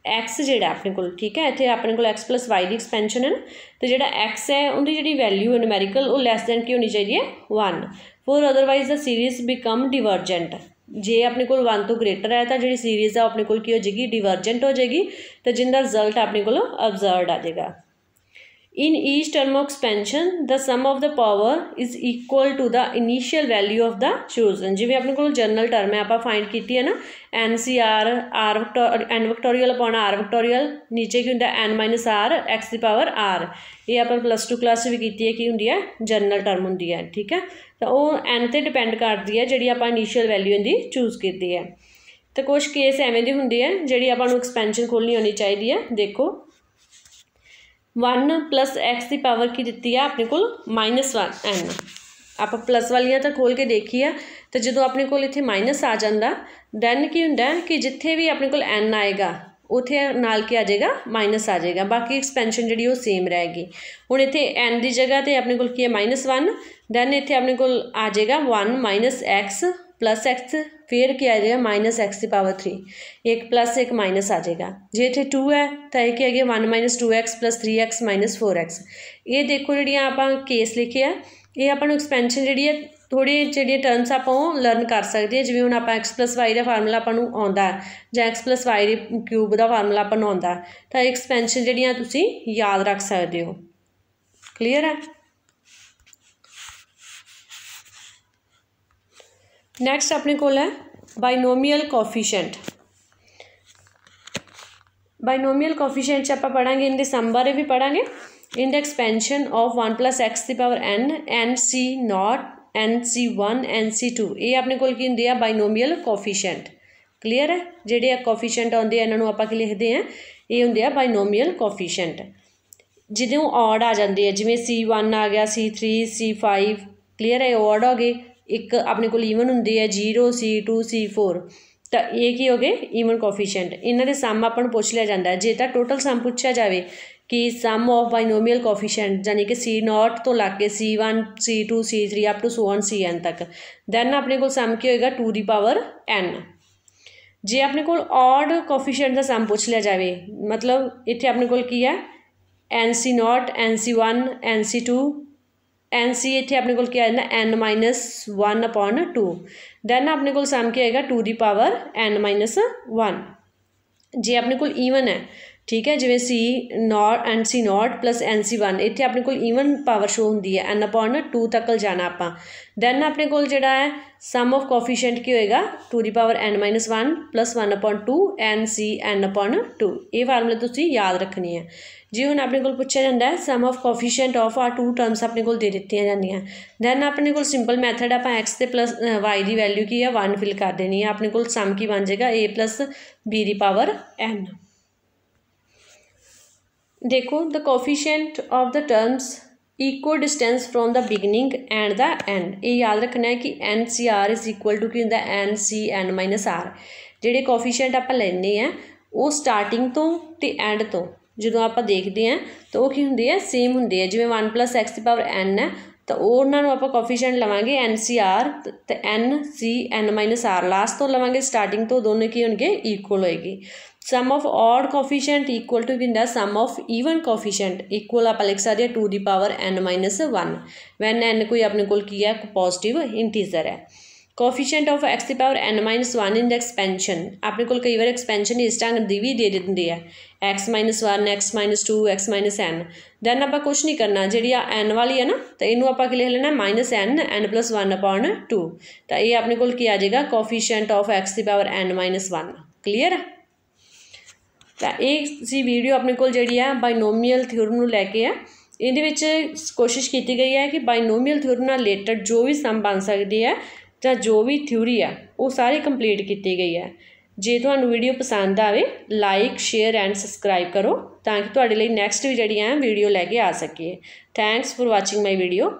x ਜਿਹੜਾ ਆਪਣੇ ਕੋਲ ਠੀਕ ਹੈ ਇੱਥੇ ਆਪਣੇ ਕੋਲ x y ਦੀ ਐਕਸਪੈਂਸ਼ਨ ਹੈ ਨਾ ਤੇ ਜਿਹੜਾ x ਹੈ ਉਹਦੀ ਜਿਹੜੀ ਵੈਲਿਊ ਹੈ ਨਿਊਮੈਰੀਕਲ ਉਹ ਲੈਸ ਦੈਨ ਕੀ ਹੋਣੀ ਚਾਹੀਦੀ ਹੈ 1 for otherwise the series become divergent ਜੇ ਆਪਣੇ ਕੋਲ 1 ਤੋਂ ਗ੍ਰੇਟਰ ਹੈ ਤਾਂ ਜਿਹੜੀ ਸੀਰੀਜ਼ ਆ ਆਪਣੇ ਕੋਲ ਕੀ ਹੋ ਜਾਏਗੀ ਡਿਵਰਜੈਂਟ ਹੋ ਜਾਏਗੀ ਤੇ ਜਿੰਦਾ ਰਿਜ਼ਲਟ ਆਪਣੇ ਕੋਲ ਅਬਜ਼ਰਵਡ ਆ ਜਾਏਗਾ In each term of expansion, the sum of the power is equal to the initial value of the chosen. ਜਿਵੇਂ ਆਪਣੇ ਕੋਲ ਜਨਰਲ ਟਰਮ ਹੈ ਆਪਾਂ ਫਾਈਂਡ ਕੀਤੀ ਹੈ ਨਾ NCR R n vectorial upon R vectorial ਨੀਚੇ ਕੀ ਹੁੰਦਾ n r x ਦੀ ਪਾਵਰ r ਇਹ ਆਪਾਂ ਪਲੱਸ 2 ਕਲਾਸ ਵੀ ਕੀਤੀ ਹੈ ਕੀ ਹੁੰਦੀ ਹੈ ਜਨਰਲ ਟਰਮ ਹੁੰਦੀ ਹੈ ਠੀਕ ਹੈ ਤਾਂ ਉਹ n ਤੇ ਡਿਪੈਂਡ ਕਰਦੀ ਹੈ ਜਿਹੜੀ ਆਪਾਂ ਇਨੀਸ਼ੀਅਲ ਵੈਲਿਊ ਇਹਦੀ ਚੂਜ਼ ਕੀਤੀ ਹੈ ਤੇ ਕੁਝ ਕੇਸ ਐਵੇਂ ਦੇ ਹੁੰਦੇ ਆ ਜਿਹੜੀ ਆਪਾਂ ਨੂੰ ਐਕਸਪੈਂਸ਼ਨ ਖੋਲਣੀ ਹੋਣੀ ਚਾਹੀਦੀ ਹੈ ਦੇਖੋ 1 प्लस एक्स की पावर ਦਿੱਤੀ ਆ ਆਪਣੇ ਕੋਲ -1 n ਆਪਾਂ ਪਲੱਸ ਵਾਲੀਆਂ ਤਾਂ ਖੋਲ ਕੇ ਦੇਖੀ ਆ ਤੇ ਜਦੋਂ ਆਪਣੇ ਕੋਲ ਇੱਥੇ ਮਾਈਨਸ ਆ ਜਾਂਦਾ ਦੈਨ ਕੀ ਹੁੰਦਾ ਕਿ ਜਿੱਥੇ ਵੀ ਆਪਣੇ ਕੋਲ n ਆਏਗਾ ਉਥੇ ਨਾਲ ਕੀ ਆ ਜਾਏਗਾ ਮਾਈਨਸ ਆ ਜਾਏਗਾ ਬਾਕੀ ਐਕਸਪੈਂਸ਼ਨ ਜਿਹੜੀ ਉਹ ਸੇਮ ਰਹੇਗੀ ਹੁਣ ਇੱਥੇ n ਦੀ ਜਗ੍ਹਾ ਤੇ ਆਪਣੇ ਕੋਲ ਕੀ ਹੈ -1 ਦੈਨ ਇੱਥੇ ਆਪਣੇ ਕੋਲ ਆ ਜਾਏਗਾ 1 x प्लस एक्स फिर क्या आ जाएगा माइनस एक्स की पावर थ्री एक प्लस एक माइनस आ जाएगा जे इतने टू है तो यह क्या आ गया वन माइनस टू ਇਹ ਦੇਖੋ ਜਿਹੜੀਆਂ ਆਪਾਂ ਕੇਸ ਲਿਖੇ ਆ ਇਹ ਆਪਾਂ ਨੂੰ ਐਕਸਪੈਂਸ਼ਨ ਜਿਹੜੀ ਹੈ ਥੋੜੀ ਜਿਹੜੇ ਟਰਮਸ ਆਪਾਂ ਉਹ ਲਰਨ ਕਰ ਸਕਦੇ ਹਾਂ ਜਿਵੇਂ ਹੁਣ ਆਪਾਂ x y ਦਾ ਫਾਰਮੂਲਾ ਆਪਾਂ ਨੂੰ ਆਉਂਦਾ ਜਾਂ x y ਦੇ ਕਿਊਬ ਦਾ ਫਾਰਮੂਲਾ ਆਪਾਂ ਨੂੰ ਆਉਂਦਾ ਤਾਂ ਐਕਸਪੈਂਸ਼ਨ ਜਿਹੜੀਆਂ ਤੁਸੀਂ ਯਾਦ ਰੱਖ ਸਕਦੇ ਹੋ ਕਲੀਅਰ ਹੈ ਨੈਕਸਟ ਆਪਣੇ ਕੋਲ ਹੈ ਬਾਇਨੋਮੀਅਲ ਕੋਫੀਸ਼ੀਐਂਟ ਬਾਇਨੋਮੀਅਲ ਕੋਫੀਸ਼ੀਐਂਟ ਚ ਆਪਾਂ ਪੜਾਂਗੇ ਇਹਦੇ ਸਮ ਬਾਰੇ ਵੀ ਪੜਾਂਗੇ ਇਨ ਦ ਐਕਸਪੈਂਸ਼ਨ ਆਫ 1 ਦੀ power n n c naught n 1 n 2 ਇਹ ਆਪਣੇ ਕੋਲ ਕੀ ਹੁੰਦੇ ਆ ਬਾਇਨੋਮੀਅਲ ਕੋਫੀਸ਼ੀਐਂਟ ਕਲੀਅਰ ਹੈ ਜਿਹੜੇ ਆ ਕੋਫੀਸ਼ੀਐਂਟ ਆਉਂਦੇ ਆ ਇਹਨਾਂ ਨੂੰ ਆਪਾਂ ਕੀ ਲਿਖਦੇ ਆ ਇਹ ਹੁੰਦੇ ਆ ਬਾਇਨੋਮੀਅਲ ਕੋਫੀਸ਼ੀਐਂਟ ਜਿਹਦੇ ਉਹ ਆਡ ਆ ਜਾਂਦੇ ਆ ਜਿਵੇਂ c1 ਆ ਗਿਆ c3 c5 ਕਲੀਅਰ ਹੈ ਆਡ ਹੋ ਗਏ एक अपने को ईवन होंगी है zero C two C four तो ये की हो गए ईवन कोफिशेंट इन सम आप पूछ लिया जाता है जे तो टोटल सम पूछा जाए कि सम ऑफ बाइनोमियल कोफिशेंट यानी कि सी नॉट तो लग के C one C two C three up to so one C N तक दैन अपने को सम की होगा टू दी पावर एन जे अपने ऑड कोफिशेंट का सम पूछ लिया जाए मतलब इतने अपने को है N C naught N C one N C two N C ਇੱਥੇ ਆਪਣੇ ਕੋਲ ਕੀ ਆਇਆ ਨਾ n 1 ਅਪਨ 2 ਦੈਨ ਆਪਣੇ ਕੋਲ ਸਮ ਕੀ ਆਏਗਾ 2 ਦੀ ਪਾਵਰ ਐਨ 1 ਜੇ ਆਪਣੇ ਕੋਲ ਈਵਨ ਹੈ ठीक है जिमें C naught N C naught plus N C one इतने अपने कोवन पावर शो होंगी है एन अपॉन टू तक जाना आप दैन अपने को सम ऑफ कॉफिशेंट की होएगा टू की power N minus one plus one upon two N C N upon two ये फार्मूला तुम्हें याद रखनी है जी हूँ अपने को सम ऑफ कॉफिशेंट ऑफ आ टू टर्म्स अपने को दिखाई जान अपने को सिंपल मैथड आप एक्स के प्लस वाई की वैल्यू की है वन फिल कर देनी है अपने को सम की बन जाएगा ए प्लस बी की पावर एन ਦੇਖੋ the coefficient of the terms equal distance from the beginning and the end ਇਹ ਯਾਦ ਰੱਖਣਾ ਹੈ ਕਿ N C R is equal to ਕੀ ਹੁੰਦਾ N C N minus R ਜਿਹੜੇ ਕੋਫੀਸ਼ੀਐਂਟ ਆਪਾਂ ਲੈਨੇ ਆ ਉਹ ਸਟਾਰਟਿੰਗ ਤੋਂ ਤੇ ਐਂਡ ਤੋਂ ਜਦੋਂ ਆਪਾਂ ਦੇਖਦੇ ਆ ਤਾਂ ਉਹ ਕੀ ਹੁੰਦੇ ਆ ਸੇਮ ਹੁੰਦੇ ਆ ਜਿਵੇਂ 1 x ਦੀ ਪਾਵਰ n ਹੈ ਤਾਂ ਉਹਨਾਂ ਨੂੰ ਆਪਾਂ ਕੋਫੀਸ਼ੀਐਂਟ ਲਵਾਂਗੇ NCR ਤੇ NCN-R ਲਾਸਟ ਤੋਂ ਲਵਾਂਗੇ ਸਟਾਰਟਿੰਗ ਤੋਂ ਦੋਨੇ ਕੀ ਹੋਣਗੇ ਇਕੁਅਲ ਹੋਏਗੇ sum of odd coefficient equal to the sum of even coefficient equal आप लिख सकते two the power n minus one when N कोई अपने को पॉजिटिव इंटीजर है coefficient of X the power N minus one in the expansion अपने को कई बार एक्सपेंशन इस ढंग की भी दे दें X minus one X minus two X minus N then आप कुछ नहीं करना जी एन वाली है ना तो इनू आप लिख लेना minus n N plus one upon two तो यह अपने को आ जाएगा कोफिशेंट ऑफ एक्स की power N minus one clear है ਤਾਂ ਇਹ ਸੀ ਵੀਡੀਓ ਆਪਣੇ ਕੋਲ ਜਿਹੜੀ ਹੈ ਬਾਇਨੋਮੀਅਲ ਥਿਊਰਮ ਨੂੰ ਲੈ ਕੇ ਹੈ ਇਹਦੇ ਵਿੱਚ ਕੋਸ਼ਿਸ਼ ਕੀਤੀ ਗਈ ਹੈ ਕਿ ਬਾਇਨੋਮੀਅਲ ਥਿਊਰਮ ਨਾਲ ਰਿਲੇਟਡ ਜੋ ਵੀ ਸਮ ਬਣ ਸਕਦੀ ਹੈ ਜਾਂ ਜੋ ਵੀ ਥਿਊਰੀ ਹੈ ਉਹ ਸਾਰੀ ਕੰਪਲੀਟ ਕੀਤੀ ਗਈ ਹੈ ਜੇ ਤੁਹਾਨੂੰ ਵੀਡੀਓ ਪਸੰਦ ਆਵੇ ਲਾਈਕ ਸ਼ੇਅਰ ਐਂਡ ਸਬਸਕ੍ਰਾਈਬ ਕਰੋ ਤਾਂ ਕਿ ਤੁਹਾਡੇ ਲਈ ਨੈਕਸਟ ਵੀ ਜਿਹੜੀਆਂ ਵੀਡੀਓ ਲੈ ਕੇ ਆ ਸਕੀਏ thanks for watching my video